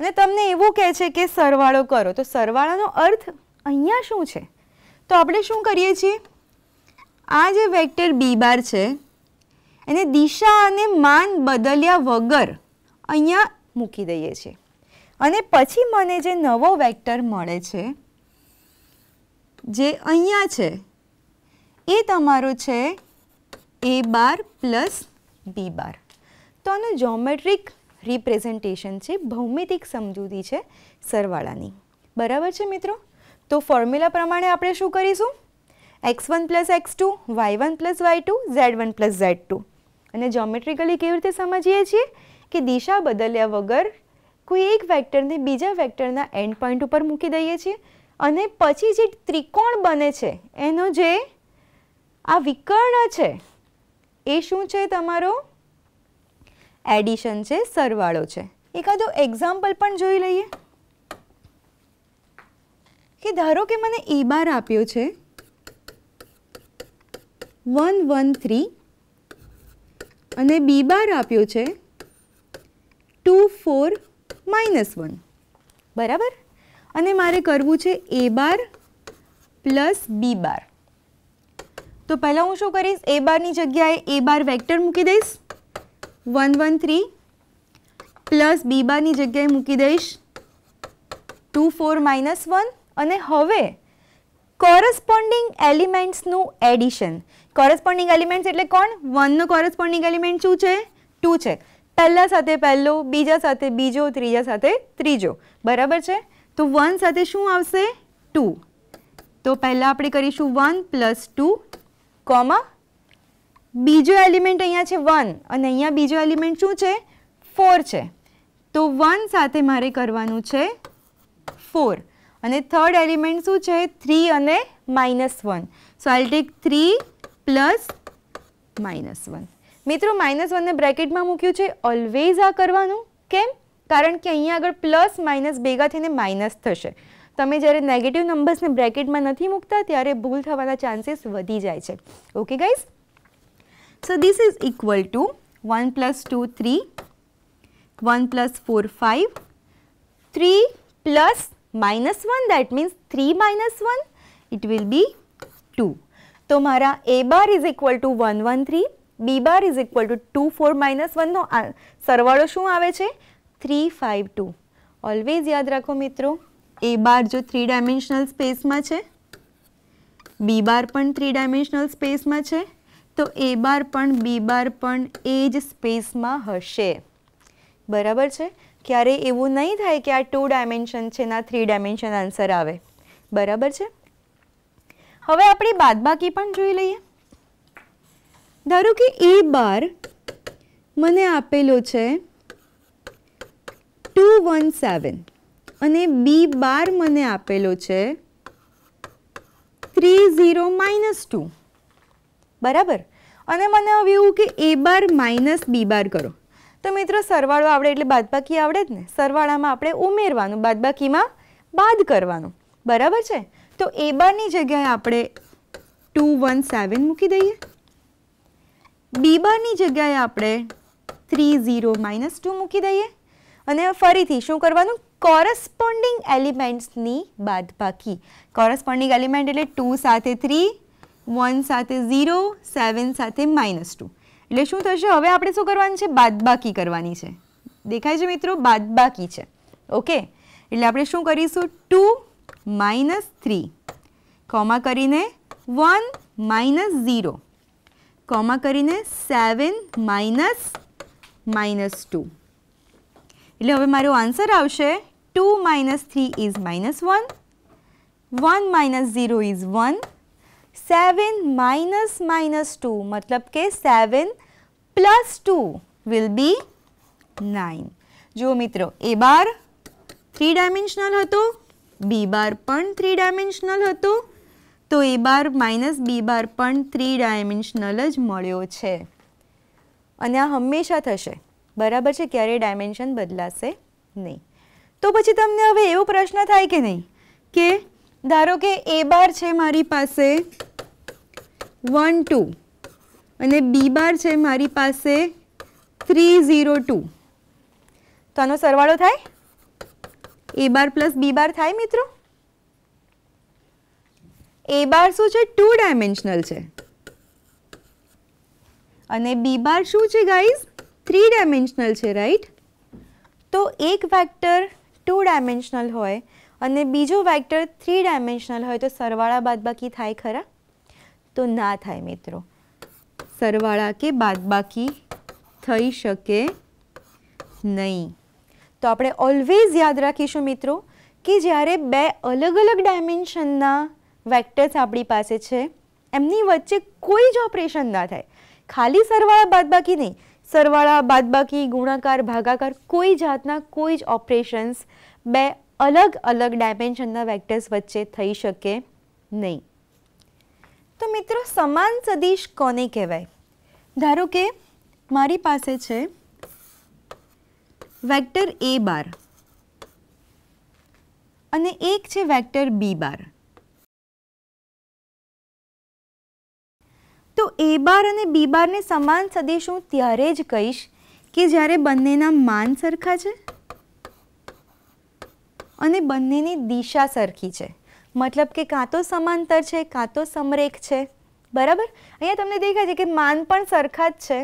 અને તમને એવું કહે છે કે સરવાળો કરો તો સરવાળાનો અર્થ અહીંયા શું છે તો આપણે શું કરીએ છીએ આ જે વેક્ટર બી બાર છે એને દિશા અને માન બદલ્યા વગર અહીંયા મૂકી દઈએ છીએ અને પછી મને જે નવો વેક્ટર મળે છે જે અહીંયા છે એ તમારો છે એ બાર પ્લસ બી બાર તો જોમેટ્રિક રિપ્રેઝન્ટેશન છે ભૌમિતિક સમજૂતી છે સરવાળાની બરાબર છે મિત્રો તો ફોર્મ્યુલા પ્રમાણે આપણે શું કરીશું X one plus X two Y one plus Y two Z one plus Z two અને જોમેટ્રિકલી કેવી રીતે સમજીએ છીએ કે દિશા બદલ્યા વગર કોઈ એક વેક્ટરને બીજા વેક્ટરના એન્ડ પોઈન્ટ ઉપર મૂકી દઈએ છીએ અને પછી જે ત્રિકોણ બને છે એનો જે આ વિકર્ણ છે એ શું છે તમારો એડિશન છે સરવાળો છે એકાદો એક્ઝામ્પલ પણ જોઈ લઈએ કે ધારો કે મને એ બાર આપ્યો છે વન વન થ્રી અને બી બાર આપ્યો છે ટુ ફોર માઇનસ વન બરાબર અને મારે કરવું છે એ બાર પ્લસ બી બાર તો પહેલાં હું શું કરીશ એ બારની જગ્યાએ એ બાર વેક્ટર મૂકી દઈશ વન વન થ્રી પ્લસ બીબાની જગ્યાએ મૂકી દઈશ ટુ ફોર માઇનસ વન અને હવે કોરસ્પોન્ડિંગ એલિમેન્ટ્સનું એડિશન કોરસ્પોન્ડિંગ એલિમેન્ટ્સ એટલે કોણ વનનો કોરસ્પોન્ડિંગ એલિમેન્ટ શું છે ટુ છે પહેલા સાથે પહેલો બીજા સાથે બીજો ત્રીજા સાથે ત્રીજો બરાબર છે તો વન સાથે શું આવશે ટુ તો પહેલાં આપણે કરીશું વન પ્લસ ટુ કોમા બીજો એલિમેન્ટ અહીંયા છે વન અને અહીંયા બીજો એલિમેન્ટ શું છે ફોર છે તો વન સાથે મારે કરવાનું છે ફોર અને થર્ડ એલિમેન્ટ શું છે થ્રી અને minus one so I'll take three plus minus one મિત્રો માઇનસ વનને બ્રેકેટમાં મૂક્યું છે ઓલવેઝ આ કરવાનું કેમ કારણ કે અહીંયા આગળ પ્લસ માઇનસ ભેગા થઈને માઇનસ થશે તમે જ્યારે નેગેટિવ નંબર્સને બ્રેકેટમાં નથી મૂકતા ત્યારે ભૂલ થવાના ચાન્સીસ વધી જાય છે okay guys So, this is equal to 1 plus 2 3, 1 plus 4 5, 3 plus minus 1 that means 3 minus 1 it will be 2. તો મારા a bar is equal to one one three B bar is equal to two four minus વનનો સરવાળો શું આવે છે three five two always યાદ રાખો મિત્રો એ બાર જો થ્રી ડાયમેન્શનલ સ્પેસમાં છે બી બાર પણ થ્રી ડાયમેન્શનલ સ્પેસમાં છે તો એ બાર પણ બી બાર પણ એ જ સ્પેસમાં હશે બરાબર છે ક્યારે એવું નહીં થાય કે આ ટુ ડાયમેન્શન છે ના થ્રી ડાયમેન્શન આન્સર આવે બરાબર છે હવે આપણે બાદબાકી પણ જોઈ લઈએ ધારો કે એ બાર મને આપેલો છે ટુ વન સેવન અને બી બાર મને આપેલો છે થ્રી ઝીરો માઇનસ ટુ બરાબર અને મને હવે એવું કે એ બાર માઇનસ બી બાર કરો તો મિત્રો સરવાળો આવડે એટલે બાદબાકી આવડે જ ને સરવાળામાં આપણે ઉમેરવાનું બાદબાકીમાં બાદ કરવાનું બરાબર છે તો એ બારની જગ્યાએ આપણે ટુ વન સેવન મૂકી દઈએ બી બારની જગ્યાએ આપણે થ્રી ઝીરો માઇનસ ટુ મૂકી દઈએ અને ફરીથી શું કરવાનું કોરસ્પોન્ડિંગ એલિમેન્ટ્સની બાદબાકી કોરસ્પોન્ડિંગ એલિમેન્ટ એટલે ટુ સાથે થ્રી વન સાથે ઝીરો સેવન સાથે માઇનસ ટુ એટલે શું થશે હવે આપણે શું કરવાનું છે બાદબાકી કરવાની છે દેખાય છે મિત્રો બાદબાકી છે ઓકે એટલે આપણે શું કરીશું ટુ માઇનસ થ્રી કોમા કરીને વન માઇનસ ઝીરો કોમા કરીને સેવન માઇનસ માઇનસ ટુ એટલે હવે મારો આન્સર આવશે two minus three is minus one one minus zero is one 7 minus minus 2 મતલબ કે 7 plus 2 will be 9. જો મિત્રો એ બાર થ્રી ડાયમેન્શનલ હતો બી બાર પણ થ્રી ડાયમેન્શનલ હતો તો એ બાર માઇનસ બી બાર પણ થ્રી ડાયમેન્શનલ જ મળ્યો છે અને આ હંમેશા થશે બરાબર છે ક્યારેય ડાયમેન્શન બદલાશે નહીં તો પછી તમને હવે એવો પ્રશ્ન થાય કે નહીં કે ધારો કે એ બાર છે મારી પાસે વન ટુ અને બી બાર છે મારી પાસે થ્રી ઝીરો ટુ તો આનો સરવાળો થાય એ બાર પ્લસ બી બાર થાય મિત્રો એ બાર શું છે ટુ ડાયમેન્શનલ છે અને બી બાર શું છે ગાઈઝ થ્રી ડાયમેન્શનલ છે રાઈટ તો એક વેક્ટર ટુ ડાયમેન્શનલ હોય અને બીજો વેક્ટર થ્રી ડાયમેન્શનલ હોય તો સરવાળા બાદબાકી થાય ખરા તો ના થાય મિત્રો સરવાળા કે બાદબાકી થઈ શકે નહીં તો આપણે ઓલવેઝ યાદ રાખીશું મિત્રો કે જ્યારે બે અલગ અલગ ડાયમેન્શનના વેક્ટર્સ આપણી પાસે છે એમની વચ્ચે કોઈ જ ઓપરેશન ના થાય ખાલી સરવાળા બાદબાકી નહીં સરવાળા બાદબાકી ગુણાકાર ભાગાકાર કોઈ જાતના કોઈ જ ઓપરેશન્સ બે અલગ અલગ ડાયમેન્શનના વેક્ટર્સ વચ્ચે થઈ શકે નહીં તો મિત્રો સમાન સદિશ કોને કહેવાય ધારો કે મારી પાસે છે વેક્ટર એ બાર અને એક છે વેક્ટર બી બાર તો એ બાર અને બી બારને સમાન સદિશ હું ત્યારે જ કહીશ કે જ્યારે બંનેના માન સરખા છે અને બંનેની દિશા સરખી છે મતલબ કે કાં તો સમાંતર છે કાં તો સમરેખ છે બરાબર અહીંયા તમને દેખાય છે કે માન પણ સરખા જ છે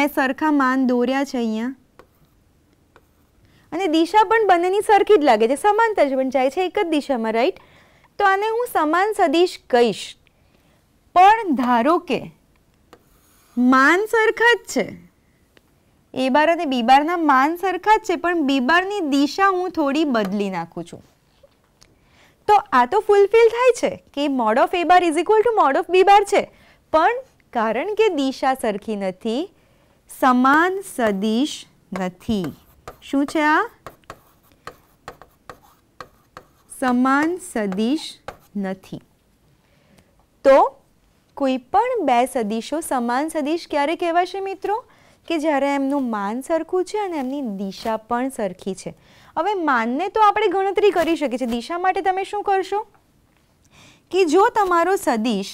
મેં સરખા માન દોર્યા છે અહીંયા અને દિશા પણ બંનેની સરખી જ લાગે છે સમાંતર છે પણ જાય છે એક જ દિશામાં રાઈટ તો આને હું સમાન સદીશ કહીશ પણ ધારો કે માન સરખા જ છે એ બાર અને બી બારના માન સરખા જ છે પણ બી બારની દિશા હું થોડી બદલી નાખું છું તો આ તો ફૂલફિલ થાય છે કે mod of A bar is equal to mod of B bar છે પણ કારણ કે દિશા સરખી નથી સમાન સદિશ નથી શું છે આ સમાન સદિશ નથી તો કોઈ પણ બે સદિશો સમાન સદિશ ક્યારે કહેવાશે મિત્રો કે જ્યારે એમનું માન સરખું છે અને એમની દિશા પણ સરખી છે હવે માનને તો આપણે ગણતરી કરી શકીએ છીએ દિશા માટે તમે શું કરશો કે જો તમારો સદિશ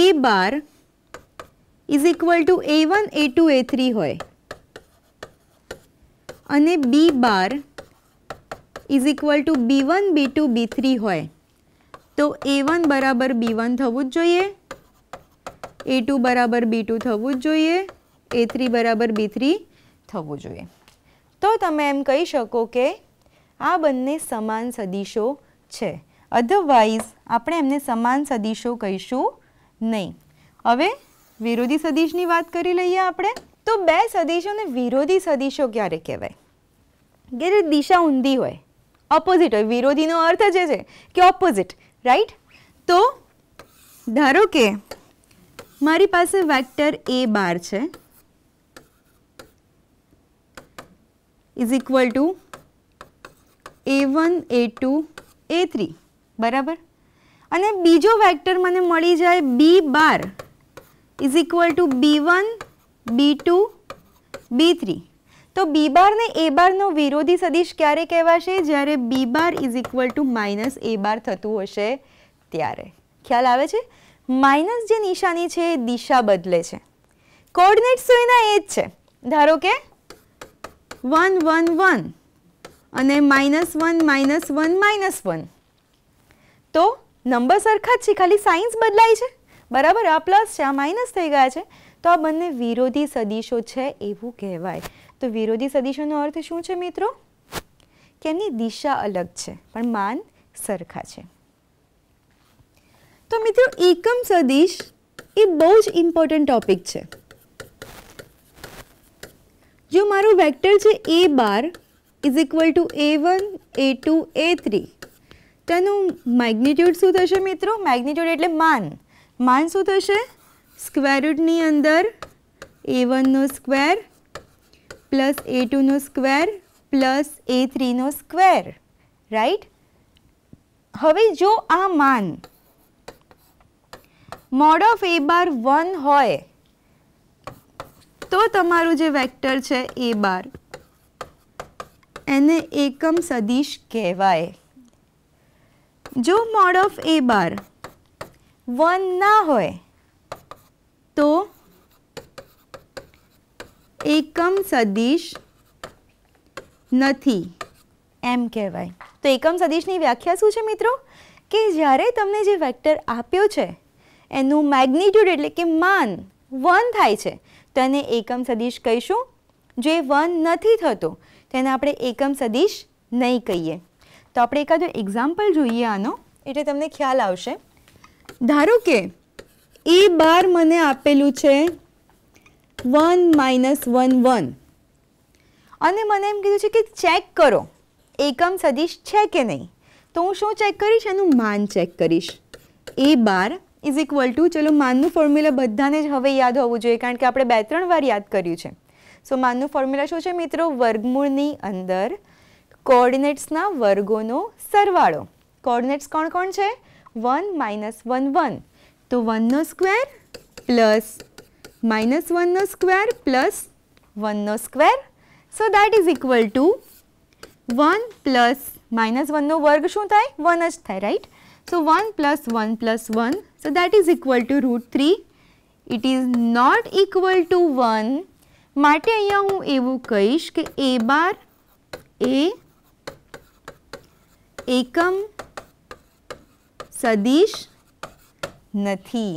A bar is equal to A one A two A three હોય અને B bar is equal to B one B two B three હોય તો એ વન બરાબર બી વન થવું જ જોઈએ એ ટુ બરાબર બી ટુ થવું જ જોઈએ એ થ્રી બરાબર બી થ્રી થવું જોઈએ તો તમે એમ કહી શકો કે આ બંને સમાન સદીશો છે અધરવાઇઝ આપણે એમને સમાન સદીશો કહીશું નહીં હવે વિરોધી સદીશની વાત કરી લઈએ આપણે તો બે સદીશોને વિરોધી સદીશો ક્યારે કહેવાય કે દિશા ઊંધી હોય ઓપોઝિટ હોય વિરોધીનો અર્થ જ છે કે ઓપોઝિટ રાઈટ તો ધારો કે મારી પાસે વેક્ટર એ બાર છે is equal to A one A two A three બરાબર અને બીજો વેક્ટર મને મળી જાય B bar is equal to B one B two B three તો બી બાર ને એ બારનો વિરોધી સદિશ ક્યારે કહેવાશે જ્યારે B bar is equal to minus A bar થતું હશે ત્યારે ખ્યાલ આવે છે માઇનસ જે નિશાની છે એ દિશા બદલે છે કોર્ડિનેટ્સ તો એના એ જ છે ધારો કે વન વન વન અને minus one minus one minus one તો નંબર સરખા જ છે ખાલી સાઇન્સ બદલાય છે બરાબર આ પ્લસ છે આ માઇનસ થઈ ગયા છે તો આ બંને વિરોધી સદીશો છે એવું કહેવાય તો વિરોધી સદીશોનો અર્થ શું છે મિત્રો કે એમની દિશા અલગ છે પણ માન સરખા છે તો મિત્રો એકમ સદીશ એ બહુ જ ઇમ્પોર્ટન્ટ ટોપિક છે જો મારું વેક્ટર છે A bar is equal to A one A two A three તેનું મેગ્નિટ્યૂડ શું થશે મિત્રો મેગ્નિટ્યૂડ એટલે માન માન શું થશે સ્ક્વેર અંદર એ વનનો સ્ક્વેર પ્લસ એ ટુનો સ્ક્વેર પ્લસ એ થ્રીનો સ્ક્વેર રાઈટ હવે જો આ માન mod of A bar one હોય તો તમારું જે વેક્ટર છે એ બાર એને એકમ સદિશ કહેવાય જો mod of A bar one ના હોય તો એકમ સદિશ નથી એમ કહેવાય તો એકમ સદિશની વ્યાખ્યા શું છે મિત્રો કે જ્યારે તમને જે વેક્ટર આપ્યો છે એનું મેગ્નિટ્યુડ એટલે કે માન વન થાય છે તેને એકમ સદિશ કહીશું જે વન નથી થતો તેને આપણે એકમ સદિશ નહીં કહીએ તો આપણે એકાદો એક્ઝામ્પલ જોઈએ આનો એટલે તમને ખ્યાલ આવશે ધારો કે એ બાર મને આપેલું છે વન માઇનસ વન વન અને મને એમ કીધું છે કે ચેક કરો એકમ સદિશ છે કે નહીં તો હું શું ચેક કરીશ એનું માન ચેક કરીશ A bar is equal to ચલો માનનું ફોર્મ્યુલા બધાને જ હવે યાદ હોવું જોઈએ કારણ કે આપણે બે ત્રણ વાર યાદ કર્યું છે સો માનનું ફોર્મ્યુલા શું છે મિત્રો વર્ગમૂળની અંદર કોર્ડિનેટ્સના વર્ગોનો સરવાળો કોર્ડિનેટ્સ કોણ કોણ છે વન માઇનસ વન વન તો વનનો સ્ક્વેર પ્લસ માઇનસ વનનો સ્ક્વેર પ્લસ વનનો square so that is equal to one plus minus વનનો વર્ગ શું થાય વન જ થાય right so one plus one plus one So, that is equal to root 3. It is not equal to 1 માટે અહીંયા હું એવું કહીશ કે એ બાર એ એકમ સદિશ નથી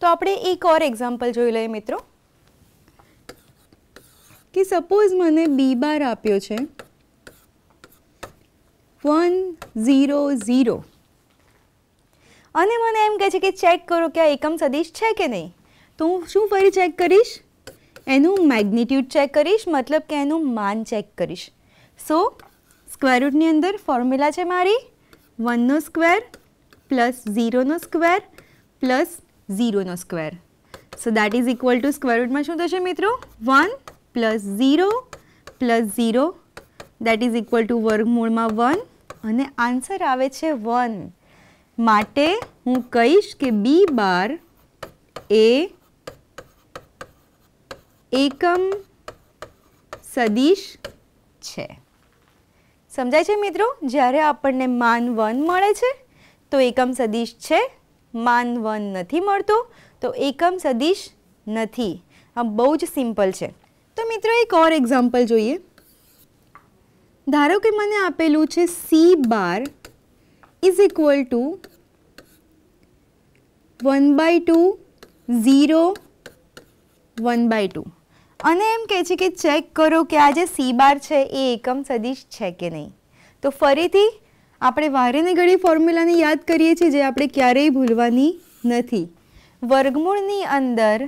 તો આપણે એક ઓર એક્ઝામ્પલ જોઈ લઈએ મિત્રો કે સપોઝ મને બી બાર આપ્યો છે વન ઝીરો ઝીરો અને મને એમ કહે છે કે ચેક કરો કે આ એકમ સદીશ છે કે નહીં તો હું શું ફરી ચેક કરીશ એનું મેગ્નિટ્યૂડ ચેક કરીશ મતલબ કે એનું માન ચેક કરીશ સો સ્ક્વેરરૂટની અંદર ફોર્મ્યુલા છે મારી વનનો સ્ક્વેર પ્લસ ઝીરોનો સ્ક્વેર પ્લસ ઝીરોનો square so that is equal to સ્ક્વેરરૂટમાં શું થશે મિત્રો one plus zero plus zero that is equal to વર્ગમૂળમાં વન અને આન્સર આવે છે વન માટે હું કહીશ કે બી બાર એ એકમ સદીશ છે સમજાય છે મિત્રો જ્યારે આપણને માન વન મળે છે તો એકમ સદીશ છે માન વન નથી મળતો તો એકમ સદીશ નથી આ બહુ જ સિમ્પલ છે તો મિત્રો એક ઓર એક્ઝામ્પલ જોઈએ ધારો કે મને આપેલું છે C bar is equal to 1 by 2, 0, 1 by 2 અને એમ કહે છે કે ચેક કરો કે આ જે સી બાર છે એ એકમ સદિશ છે કે નહીં તો ફરીથી આપણે વારેને ઘડી ફોર્મ્યુલાને યાદ કરીએ છીએ જે આપણે ક્યારેય ભૂલવાની નથી વર્ગમૂળની અંદર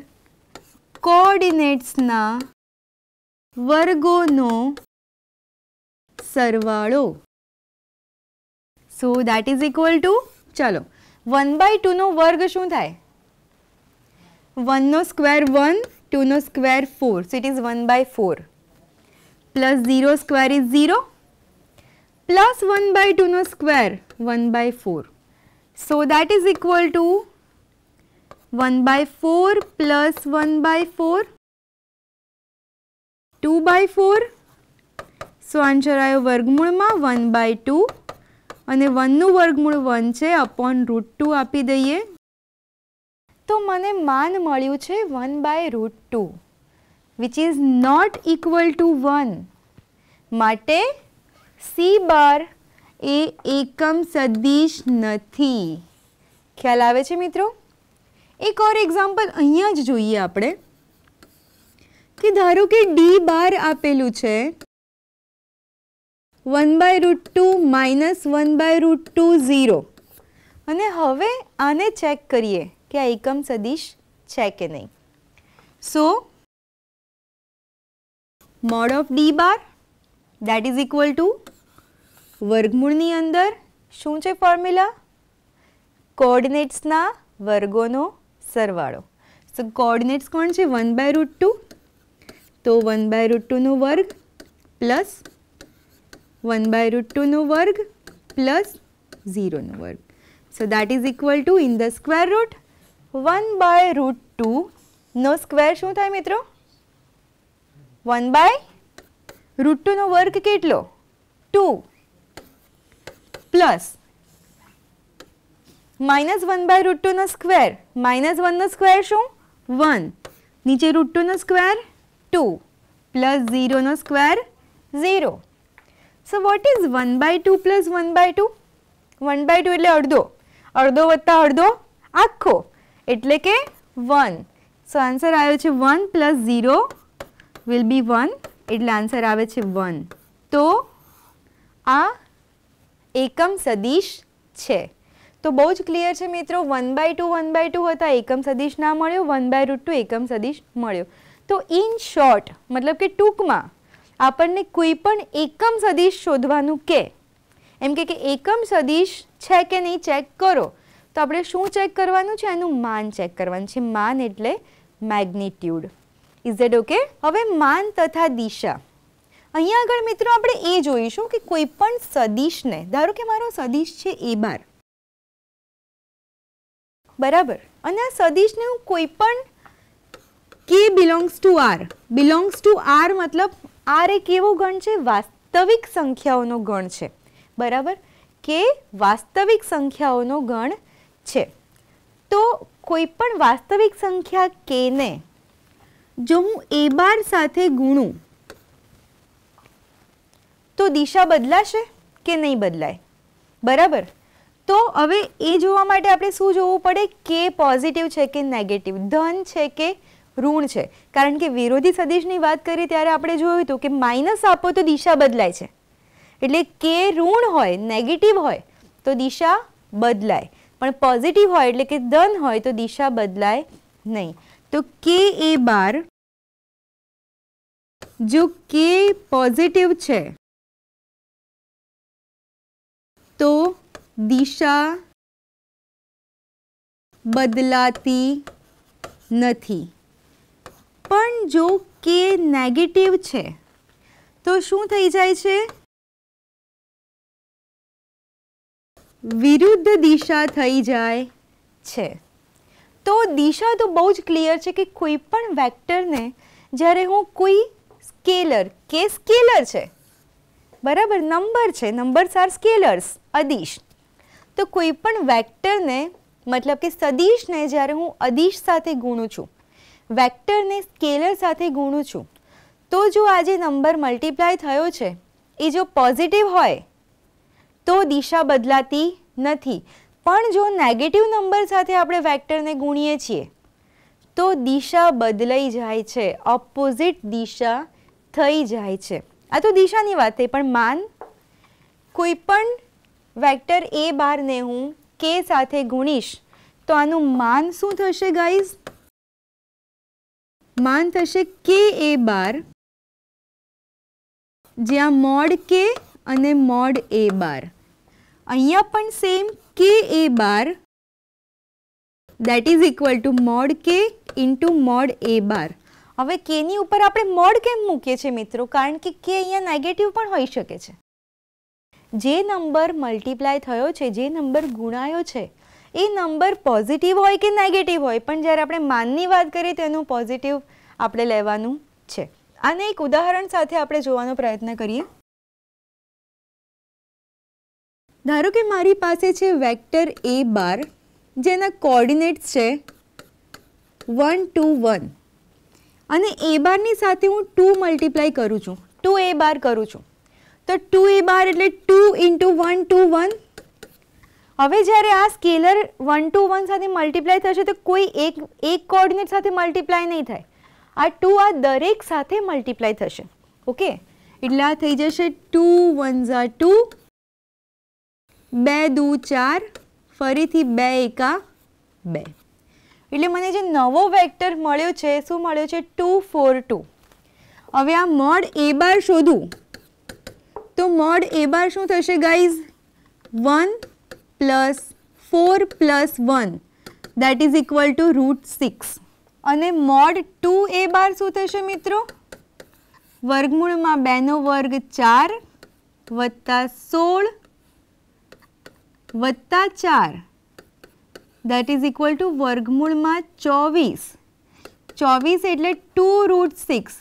કોઓર્ડિનેટ્સના વર્ગોનો સરવાળો So that is equal to chalo 1 by 2 no varg shun thai 1 no square 1 2 no square 4 so it is 1 by 4 plus 0 square is 0 plus 1 by 2 no square 1 by 4 so that is equal to 1 by 4 plus 1 by 4 2 by 4 so answer I varg 1 by 2 અને વનનું વર્ગમૂળ one છે upon root two આપી દઈએ તો મને માન મળ્યું છે one by root two which is not equal to one માટે સી બાર એ એકમ સદિશ નથી ખ્યાલ આવે છે મિત્રો એક ઓર એક્ઝામ્પલ અહીંયા જ જોઈએ આપણે કે ધારો કે ડી બાર આપેલું છે one by root two minus one by root two zero અને હવે આને ચેક કરીએ કે આ એકમ સદીશ છે કે નહીં so mod of D bar that is equal to વર્ગમૂળની અંદર શું છે ફોર્મ્યુલા કોર્ડિનેટ્સના વર્ગોનો સરવાળો સો કોર્ડિનેટ્સ કોણ છે વન બાય રૂટ ટુ તો વન બાય રૂટ ટુનો વર્ગ plus one by root two नो वर्ग प्लस नो वर्ग so that is equal to in the square root one by root two नो स्क्वेअर शू मित्रो वन बाय रूट टू नो वर्ग केटलो two plus minus one by root two नो स्क्वेअर माइनस वन न स्क्वेअर शू वन नीचे रूट टू नो square two plus झीरोनो square zero so what is one by two plus one by two one by two એટલે અડધો અડધો વત્તા અડધો આખો એટલે કે વન સો આન્સર આવ્યો છે one plus zero will be one એટલે આન્સર આવે છે વન તો આ એકમ સદીશ છે તો બહુ જ ક્લિયર છે મિત્રો one by two one by two હતા એકમ સદીશ ના મળ્યો વન બાય રૂટ ટુ એકમ સદીશ મળ્યો તો ઇન શોર્ટ મતલબ કે ટૂંકમાં આપણને કોઈ પણ એકમ સદીશ શોધવાનું કે એમ કે એકમ સદીશ છે કે નહીં ચેક કરો તો આપણે શું ચેક કરવાનું છે એનું માન ચેક કરવાનું છે માન એટલે મેગ્નિટ્યુડ ઇઝ એટ ઓકે હવે માન તથા દિશા અહીંયા આગળ મિત્રો આપણે એ જોઈશું કે કોઈ પણ સદીશને ધારો કે મારો સદીશ છે એ બાર બરાબર અને આ સદીશને હું કોઈ પણ કે belongs to R belongs to R મતલબ આર એક એવો ગણ છે વાસ્તવિક સંખ્યાઓનો ગણ છે બરાબર કે વાસ્તવિક સંખ્યાઓનો ગણ છે તો કોઈ પણ વાસ્તવિક સંખ્યા કે કેને જો હું એ બાર સાથે ગુણું તો દિશા બદલાશે કે નહીં બદલાય બરાબર તો હવે એ જોવા માટે આપણે શું જોવું પડે કે પોઝિટિવ છે કે નેગેટિવ ધન છે કે ઋણ છે કારણ કે વિરોધી સદિશની વાત કરીએ ત્યારે આપણે જોયું હતું કે માઇનસ આપો તો દિશા બદલાય છે એટલે કે ઋણ હોય નેગેટિવ હોય તો દિશા બદલાય પણ પોઝિટિવ હોય એટલે કે ધન હોય તો દિશા બદલાય નહીં તો કે એ બાર જો કે પોઝિટિવ છે તો દિશા બદલાતી નથી પણ જો કે નેગેટિવ છે તો શું થઈ જાય છે વિરુદ્ધ દિશા થઈ જાય છે તો દિશા તો બહુ જ ક્લિયર છે કે કોઈ પણ વેક્ટરને જ્યારે હું કોઈ સ્કેલર કે સ્કેલર છે બરાબર નંબર છે નંબર્સ આર સ્કેલર્સ અદિશ તો કોઈ પણ વેક્ટરને મતલબ કે સદિશને જ્યારે હું અદિશ સાથે ગુણું છું વેક્ટરને સ્કેલર સાથે ગુણું છું તો જો આ જે નંબર મલ્ટીપ્લાય થયો છે એ જો પોઝિટિવ હોય તો દિશા બદલાતી નથી પણ જો નેગેટિવ નંબર સાથે આપણે વેક્ટરને ગુણીએ છીએ તો દિશા બદલાઈ જાય છે ઓપોઝિટ દિશા થઈ જાય છે આ તો દિશાની વાત થઈ પણ માન કોઈ પણ વેક્ટર એ બારને હું કે સાથે ગુણીશ તો આનું માન શું થશે ગાઈઝ માન થશે કે એ બાર જ્યાં મોડ કે અને મોડ એ બાર અહીંયા પણ same K A bar that is equal to mod K into mod A bar હવે કેની ઉપર આપણે મોડ કેમ મૂકીએ છીએ મિત્રો કારણ કે કે અહીંયા નેગેટિવ પણ હોઈ શકે છે જે નંબર મલ્ટીપ્લાય થયો છે જે નંબર ગુણાયો છે એ નંબર પોઝિટિવ હોય કે નેગેટિવ હોય પણ જ્યારે આપણે માનની વાત કરીએ તેનું પોઝિટિવ આપણે લેવાનું છે આને એક ઉદાહરણ સાથે આપણે જોવાનો પ્રયત્ન કરીએ ધારો કે મારી પાસે છે વેક્ટર એ બાર જેના કોર્ડિનેટ્સ છે વન ટુ વન અને એ બારની સાથે હું ટુ મલ્ટીપ્લાય કરું છું ટુ એ બાર કરું છું તો ટુ એ બાર એટલે two into one two one હવે જ્યારે આ સ્કેલર વન ટુ વન સાથે મલ્ટીપ્લાય થશે તો કોઈ એક એક કોર્ડિનેટ સાથે મલ્ટીપ્લાય નહીં થાય આ ટુ આ દરેક સાથે મલ્ટીપ્લાય થશે ઓકે એટલે આ થઈ જશે ટુ વન ઝા ટુ બે દુ ચાર ફરીથી બે એકા બે એટલે મને જે નવો વેક્ટર મળ્યો છે શું મળ્યો છે ટુ ફોર ટુ હવે આ મોડ એ બાર શોધું તો મોડ એ બાર શું થશે guys one plus four plus one that is equal to root six અને મોડ ટુ એ બાર શું થશે મિત્રો વર્ગમૂળમાં બેનો વર્ગ ચાર વત્તા સોળ વત્તા ચાર દેટ ઇઝ ઇક્વલ ટુ વર્ગમૂળમાં ચોવીસ ચોવીસ એટલે ટુ રૂટ સિક્સ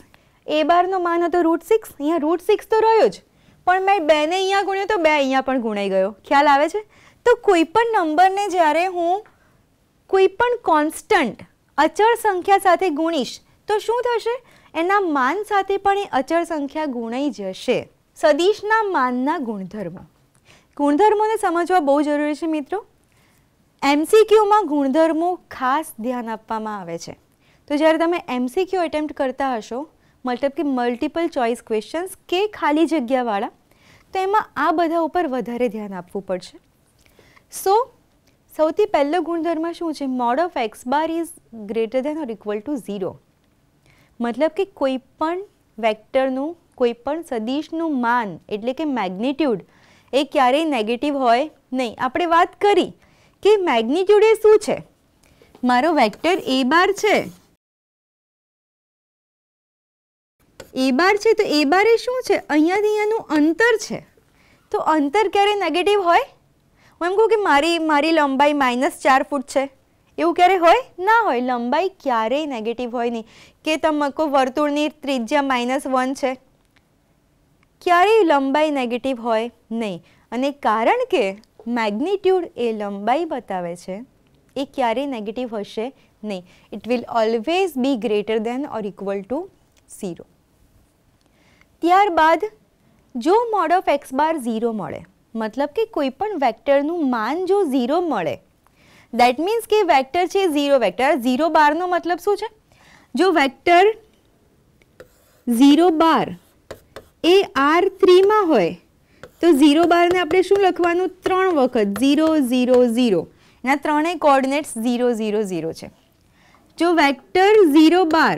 એ બારનો માન હતો રૂટ સિક્સ અહીંયા રૂટ સિક્સ તો રહ્યો જ પણ મેં બેને અહીંયા ગુણ્યો તો બે અહીંયા પણ ગુણાઈ ગયો ખ્યાલ આવે છે તો કોઈ પણ નંબરને જ્યારે હું કોઈ પણ કોન્સ્ટન્ટ અચળ સંખ્યા સાથે ગુણીશ તો શું થશે એના માન સાથે પણ એ અચળ સંખ્યા ગુણાઈ જશે સદીશના માનના ગુણધર્મો ગુણધર્મોને સમજવા બહુ જરૂરી છે મિત્રો એમસીક્યુમાં ગુણધર્મો ખાસ ધ્યાન આપવામાં આવે છે તો જ્યારે તમે એમસીક્યુ એટેમ્પ્ટ કરતા હશો મતલબ કે મલ્ટિપલ ચોઇસ ક્વેશ્ચન્સ કે ખાલી જગ્યાવાળા તો એમાં આ બધા ઉપર વધારે ધ્યાન આપવું પડશે સો સૌથી પહેલો ગુણધર્મ શું છે mod of X bar is greater than or equal to zero મતલબ કે કોઈ પણ વેક્ટરનું કોઈ પણ સદીશનું માન એટલે કે મેગ્નિટ્યૂડ એ ક્યારેય નેગેટિવ હોય નહીં આપણે વાત કરી કે મેગ્નિટ્યૂડ એ શું છે મારો વેક્ટર એ બાર છે એ બાર છે તો એ બાર એ શું છે અહીંયાથી અહીંયાનું અંતર છે તો અંતર ક્યારે નેગેટિવ હોય હું એમ કહું કે મારી મારી લંબાઈ માઇનસ ચાર ફૂટ છે એવું ક્યારે હોય ના હોય લંબાઈ ક્યારેય નેગેટિવ હોય નહીં કે તમાકો વર્તુળની ત્રિજ્યા માઇનસ વન છે ક્યારેય લંબાઈ નેગેટિવ હોય નહીં અને કારણ કે મેગ્નિટ્યુડ એ લંબાઈ બતાવે છે એ ક્યારેય નેગેટિવ હશે નહીં it will always be greater than or equal to zero ત્યારબાદ જો mod of X bar zero મળે મતલબ કે કોઈ પણ વેક્ટરનું માન જો ઝીરો મળે દેટ મીન્સ કે વેક્ટર છે ઝીરો વેક્ટર ઝીરો બારનો મતલબ શું છે જો વેક્ટર ઝીરો બાર એ આર થ્રીમાં હોય તો ઝીરો બારને આપણે શું લખવાનું ત્રણ વખત ઝીરો ઝીરો ઝીરો એના ત્રણેય કોર્ડિનેટ્સ ઝીરો ઝીરો ઝીરો છે જો વેક્ટર ઝીરો બાર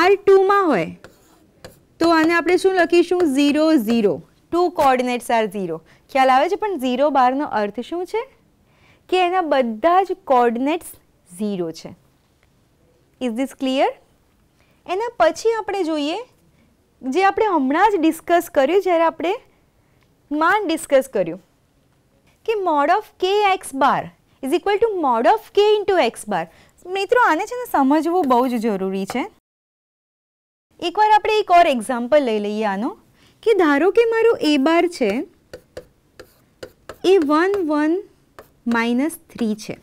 આર ટુમાં હોય તો આને આપણે શું લખીશું zero zero two coordinates R zero ખ્યાલ આવે છે પણ ઝીરો બારનો અર્થ શું છે કે એના બધા જ કોર્ડિનેટ્સ ઝીરો છે ઇઝ ધીસ ક્લિયર એના પછી આપણે જોઈએ જે આપણે હમણાં જ ડિસ્કસ કર્યું જ્યારે આપણે માન ડિસ્કસ કર્યું કે mod of K X bar is equal to mod of K into X bar મિત્રો આને છે ને સમજવું બહુ જ જરૂરી છે એકવાર આપણે એક ઓર એક્ઝામ્પલ લઈ લઈએ આનું કે ધારો કે મારો એ બાર છે એ વન વન માઇનસ થ્રી છે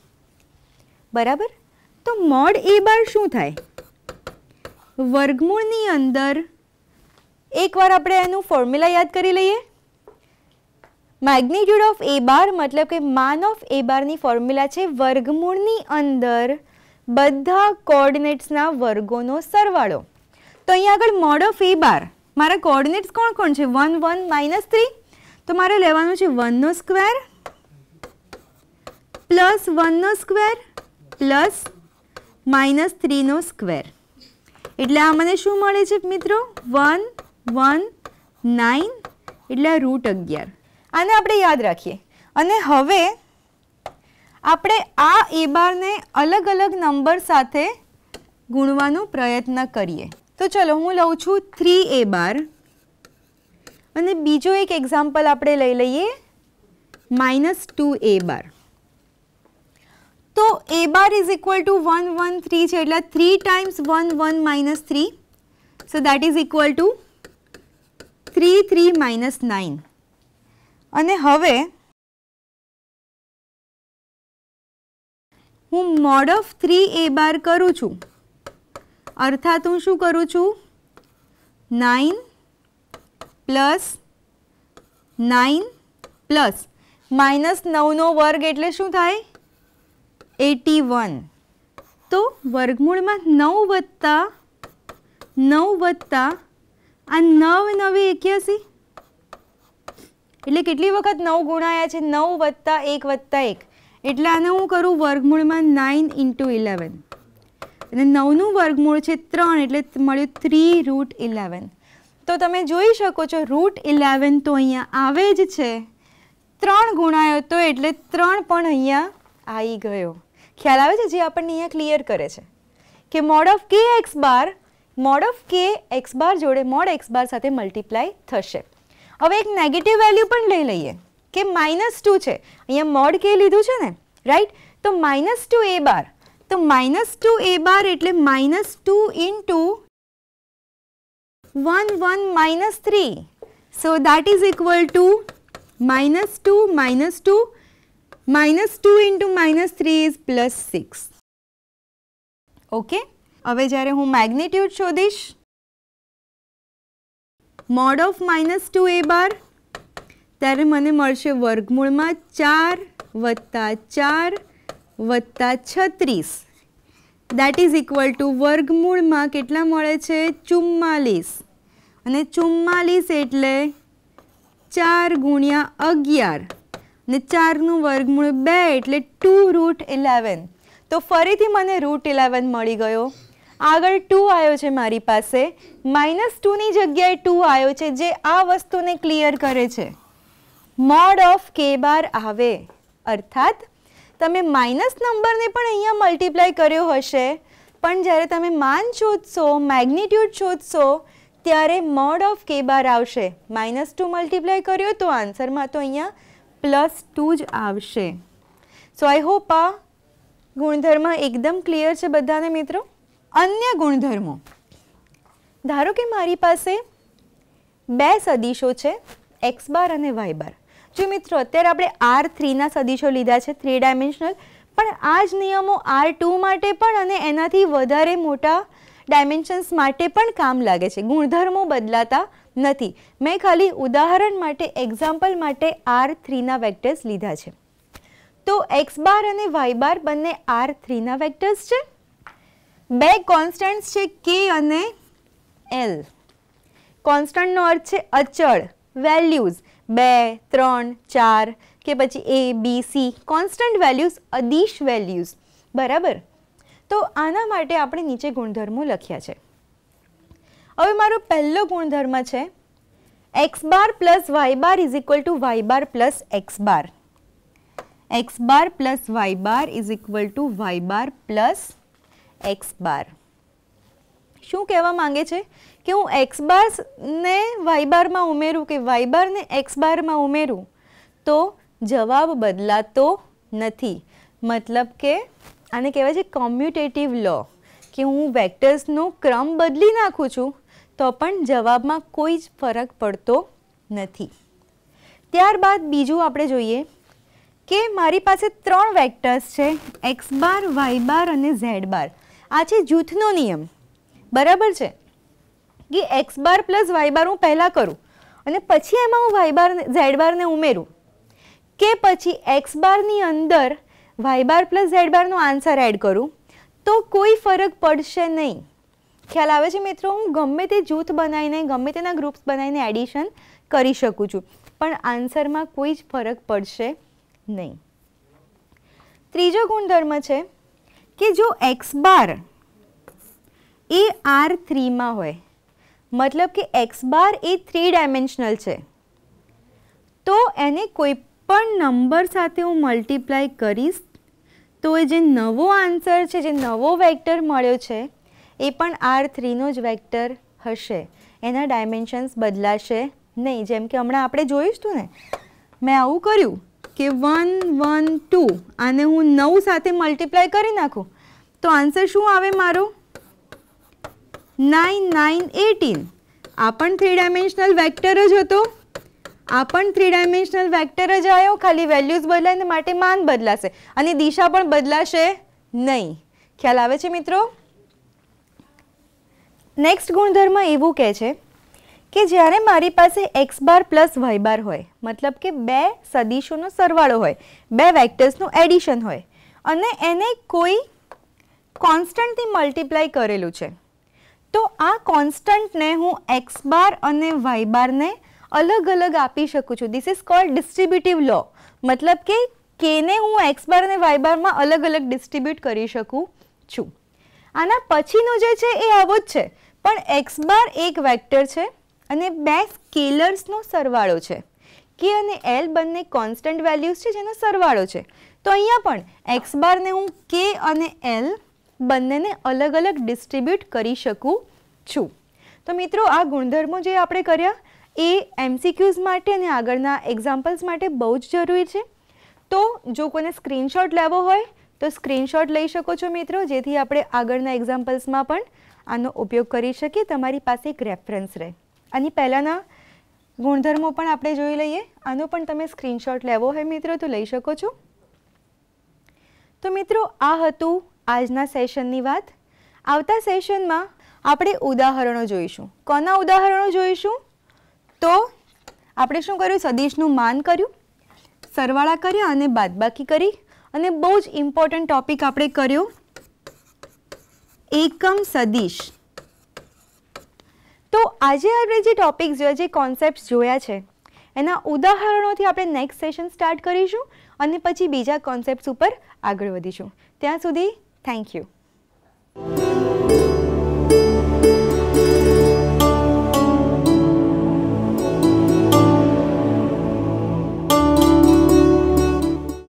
બરાબર તો મોડ એ બાર શું થાય વર્ગમૂળની અંદર એકવાર આપણે એનું ફોર્મ્યુલા યાદ કરી લઈએ મેગ્નિટ્યુડ ઓફ એ બાર મતલબ કે માન ઓફ એ બારની ફોર્મ્યુલા છે વર્ગમૂળની અંદર બધા કોર્ડિનેટ્સના વર્ગોનો સરવાળો તો અહીંયા આગળ મોડ ઓફ એ બાર મારા કોર્ડિનેટ્સ કોણ કોણ છે વન વન માઇનસ થ્રી તો મારે લેવાનું છે વનનો સ્ક્વેર પ્લસ વનનો સ્ક્વેર પ્લસ માઇનસ થ્રીનો સ્ક્વેર એટલે આ મને શું મળે છે મિત્રો વન વન નાઇન એટલે રૂટ અગિયાર આને આપણે યાદ રાખીએ અને હવે આપણે આ એ બારને અલગ અલગ નંબર સાથે ગુણવાનો પ્રયત્ન કરીએ તો ચલો હું લઉં છું થ્રી એ બાર અને બીજો એક એક્ઝામ્પલ આપણે લઈ લઈએ માઇનસ ટુ એ બાર તો A bar is equal to one one three છે એટલે three times one one minus three so that is equal to three three minus nine અને હવે હું mod of three A bar કરું છું અર્થાત હું શું કરું છું nine plus nine plus minus નવનો વર્ગ એટલે શું થાય એટી વન તો વર્ગમૂળમાં નવ વત્તા નવ વત્તા આ નવ નવે એક્યાસી એટલે કેટલી વખત નવ ગુણાયા છે નવ વત્તા એક વત્તા એક એટલે આને હું કરું વર્ગમૂળમાં નાઇન ઇન્ટુ ઇલેવન અને નવનું વર્ગમૂળ છે ત્રણ એટલે મળ્યું થ્રી રૂટ ઇલેવન તો તમે જોઈ શકો છો રૂટ ઇલેવન તો અહીંયા આવે જ છે ત્રણ ગુણાયો તો એટલે ત્રણ પણ અહીંયા આવી ગયો ખ્યાલ આવે છે જે આપણને અહીંયા ક્લિયર કરે છે કે mod of K X bar mod of K X bar જોડે મોડ એક્સ બાર સાથે મલ્ટીપ્લાય થશે હવે એક નેગેટિવ વેલ્યુ પણ લઈ લઈએ કે માઇનસ ટુ છે અહીંયા મોડ કે લીધું છે ને રાઈટ તો માઇનસ ટુ એ બાર તો માઇનસ ટુ એ બાર એટલે minus two in two one one minus three so that is equal to minus two minus two minus two into minus three is plus six okay હવે જ્યારે હું magnitude શોધીશ mod of minus two A bar ત્યારે મને મળશે વર્ગમૂળમાં ચાર વત્તા ચાર વત્તા છત્રીસ દેટ ઇઝ ઇક્વલ ટુ વર્ગમૂળમાં કેટલા મળે છે ચુમ્માલીસ અને ચુમ્માલીસ એટલે ચાર ગુણ્યા અગિયાર અને ચારનું વર્ગમૂળ બે એટલે ટુ રૂટ ઇલેવન તો ફરીથી મને રૂટ ઇલેવન મળી ગયો આગળ ટુ આવ્યો છે મારી પાસે માઇનસ ટુની જગ્યાએ ટુ આવ્યો છે જે આ વસ્તુને ક્લિયર કરે છે મોડ ઓફ કે બાર આવે અર્થાત તમે માઇનસ નંબરને પણ અહીંયા મલ્ટીપ્લાય કર્યો હશે પણ જ્યારે તમે માન શોધશો મેગ્નિટ્યૂડ શોધશો ત્યારે મોડ ઓફ કે બાર આવશે માઇનસ ટુ મલ્ટીપ્લાય કર્યો તો આન્સરમાં તો અહીંયા પ્લસ ટુ જ આવશે સો આઈ હોપ આ ગુણધર્મ એકદમ ક્લિયર છે બધાને મિત્રો અન્ય ગુણધર્મો ધારો કે મારી પાસે બે સદીશો છે એક્સ બાર અને વાય બાર જો મિત્રો અત્યારે આપણે આર થ્રીના સદીશો લીધા છે થ્રી ડાયમેન્શનલ પણ આ જ નિયમો આર ટુ માટે પણ અને એનાથી વધારે મોટા ડાયમેન્શન્સ માટે પણ કામ લાગે છે ગુણધર્મો બદલાતા નથી મેં ખાલી ઉદાહરણ માટે એક્ઝામ્પલ માટે આર થ્રીના વેક્ટર્સ લીધા છે તો એક્સ બાર અને વાય બાર બંને આર થ્રીના વેક્ટર્સ છે બે કોન્સ્ટન્ટ્સ છે કે અને એલ કોન્સ્ટન્ટનો અર્થ છે અચળ વેલ્યુઝ બે ત્રણ ચાર કે પછી A B C constant values અદીશ વેલ્યુઝ બરાબર તો આના માટે આપણે નીચે ગુણધર્મો લખ્યા છે હવે મારો પહેલો ગુણધર્મ છે X bar plus Y bar is equal to Y bar plus X bar X bar plus Y bar is equal to Y bar plus X bar શું કહેવા માંગે છે કે હું એક્સ બાર્સને વાય બારમાં ઉમેરું કે વાય બારને એક્સ બારમાં ઉમેરું તો જવાબ બદલાતો નથી મતલબ કે આને કહેવાય છે કોમ્યુટેટિવ લો કે હું વેક્ટર્સનો ક્રમ બદલી નાખું છું તો પણ જવાબમાં કોઈ જ ફરક પડતો નથી ત્યારબાદ બીજું આપણે જોઈએ કે મારી પાસે ત્રણ વેક્ટર્સ છે એક્સ બાર વાય બાર અને ઝેડ બાર આ છે જૂથનો નિયમ બરાબર છે કે X bar plus Y bar હું પહેલાં કરું અને પછી એમાં હું વાય બાર ઝેડ બારને ઉમેરું કે પછી એક્સ બારની અંદર વાય બાર પ્લસ ઝેડ બારનો આન્સર એડ કરું તો કોઈ ફરક પડશે નહીં ખ્યાલ આવે છે મિત્રો હું ગમે તે જૂથ બનાવીને ગમે તેના ગ્રુપ્સ બનાવીને એડિશન કરી શકું છું પણ આન્સરમાં કોઈ જ ફરક પડશે નહીં ત્રીજો ગુણધર્મ છે કે જો એક્સ બાર એ આર થ્રીમાં હોય મતલબ કે એક્સ બાર એ થ્રી ડાયમેન્શનલ છે તો એને કોઈ પણ નંબર સાથે હું મલ્ટીપ્લાય કરીશ તો એ જે નવો આન્સર છે જે નવો વેક્ટર મળ્યો છે એ પણ આર થ્રીનો જ વેક્ટર હશે એના ડાયમેન્શન્સ બદલાશે નહીં જેમ કે હમણાં આપણે જોયું હતું ને મેં આવું કર્યું કે વન વન ટુ આને હું નવ સાથે મલ્ટીપ્લાય કરી નાખું તો આન્સર શું આવે મારો નાઇન નાઇન એટીન આ પણ થ્રી ડાયમેન્શનલ વેક્ટર જ હતો આ પણ થ્રી ડાયમેન્શનલ વેક્ટર જ આવ્યો ખાલી વેલ્યુઝ બદલાય માટે માન બદલાશે અને દિશા પણ બદલાશે નહીં ખ્યાલ આવે છે મિત્રો નેક્સ્ટ ગુણધર્મ એવું કહે છે કે જ્યારે મારી પાસે X bar plus Y bar હોય મતલબ કે બે સદીશોનો સરવાળો હોય બે વેક્ટર્સનું એડિશન હોય અને એને કોઈ કોન્સ્ટન્ટથી મલ્ટીપ્લાય કરેલું છે તો આ કોન્સ્ટન્ટને હું એક્સ બાર અને વાય બારને અલગ અલગ આપી શકું છું this is called distributive law મતલબ કે કેને હું એક્સ બાર અને વાય બારમાં અલગ અલગ ડિસ્ટ્રીબ્યુટ કરી શકું છું આના પછીનો જે છે એ આવો જ છે પણ એક્સ બાર એક વેક્ટર છે અને બે સ્કેલર્સનો સરવાળો છે કે અને એલ બંને કોન્સ્ટન્ટ વેલ્યુઝ છે જેનો સરવાળો છે તો અહીંયા પણ એક્સ બારને હું કે અને એલ બંનેને અલગ અલગ ડિસ્ટ્રીબ્યુટ કરી શકું છું તો મિત્રો આ ગુણધર્મો જે આપણે કર્યા એ એમસીક્યુઝ માટે અને આગળના એક્ઝામ્પલ્સ માટે બહુ જ જરૂરી છે તો જો કોને સ્ક્રીનશોટ લેવો હોય તો સ્ક્રીનશોટ લઈ શકો છો મિત્રો જેથી આપણે આગળના એક્ઝામ્પલ્સમાં પણ આનો ઉપયોગ કરી શકીએ તમારી પાસે એક રેફરન્સ રહે અને પહેલાંના ગુણધર્મો પણ આપણે જોઈ લઈએ આનો પણ તમે સ્ક્રીનશોટ લેવો હોય મિત્રો તો લઈ શકો છો તો મિત્રો આ હતું આજના સેશનની વાત આવતા સેશનમાં આપણે ઉદાહરણો જોઈશું કોના ઉદાહરણો જોઈશું તો આપણે શું કર્યું સદીશનું માન કર્યું સરવાળા કર્યા અને બાદબાકી કરી અને બહુ જ ઇમ્પોર્ટન્ટ ટોપિક આપણે કર્યો એકમ સદીશ તો આજે આપણે જે ટોપિક્સ જોયા જે કોન્સેપ્ટ જોયા છે એના ઉદાહરણોથી આપણે નેક્સ્ટ સેશન સ્ટાર્ટ કરીશું અને પછી બીજા કોન્સેપ્ટ્સ ઉપર આગળ વધીશું ત્યાં સુધી Thank you.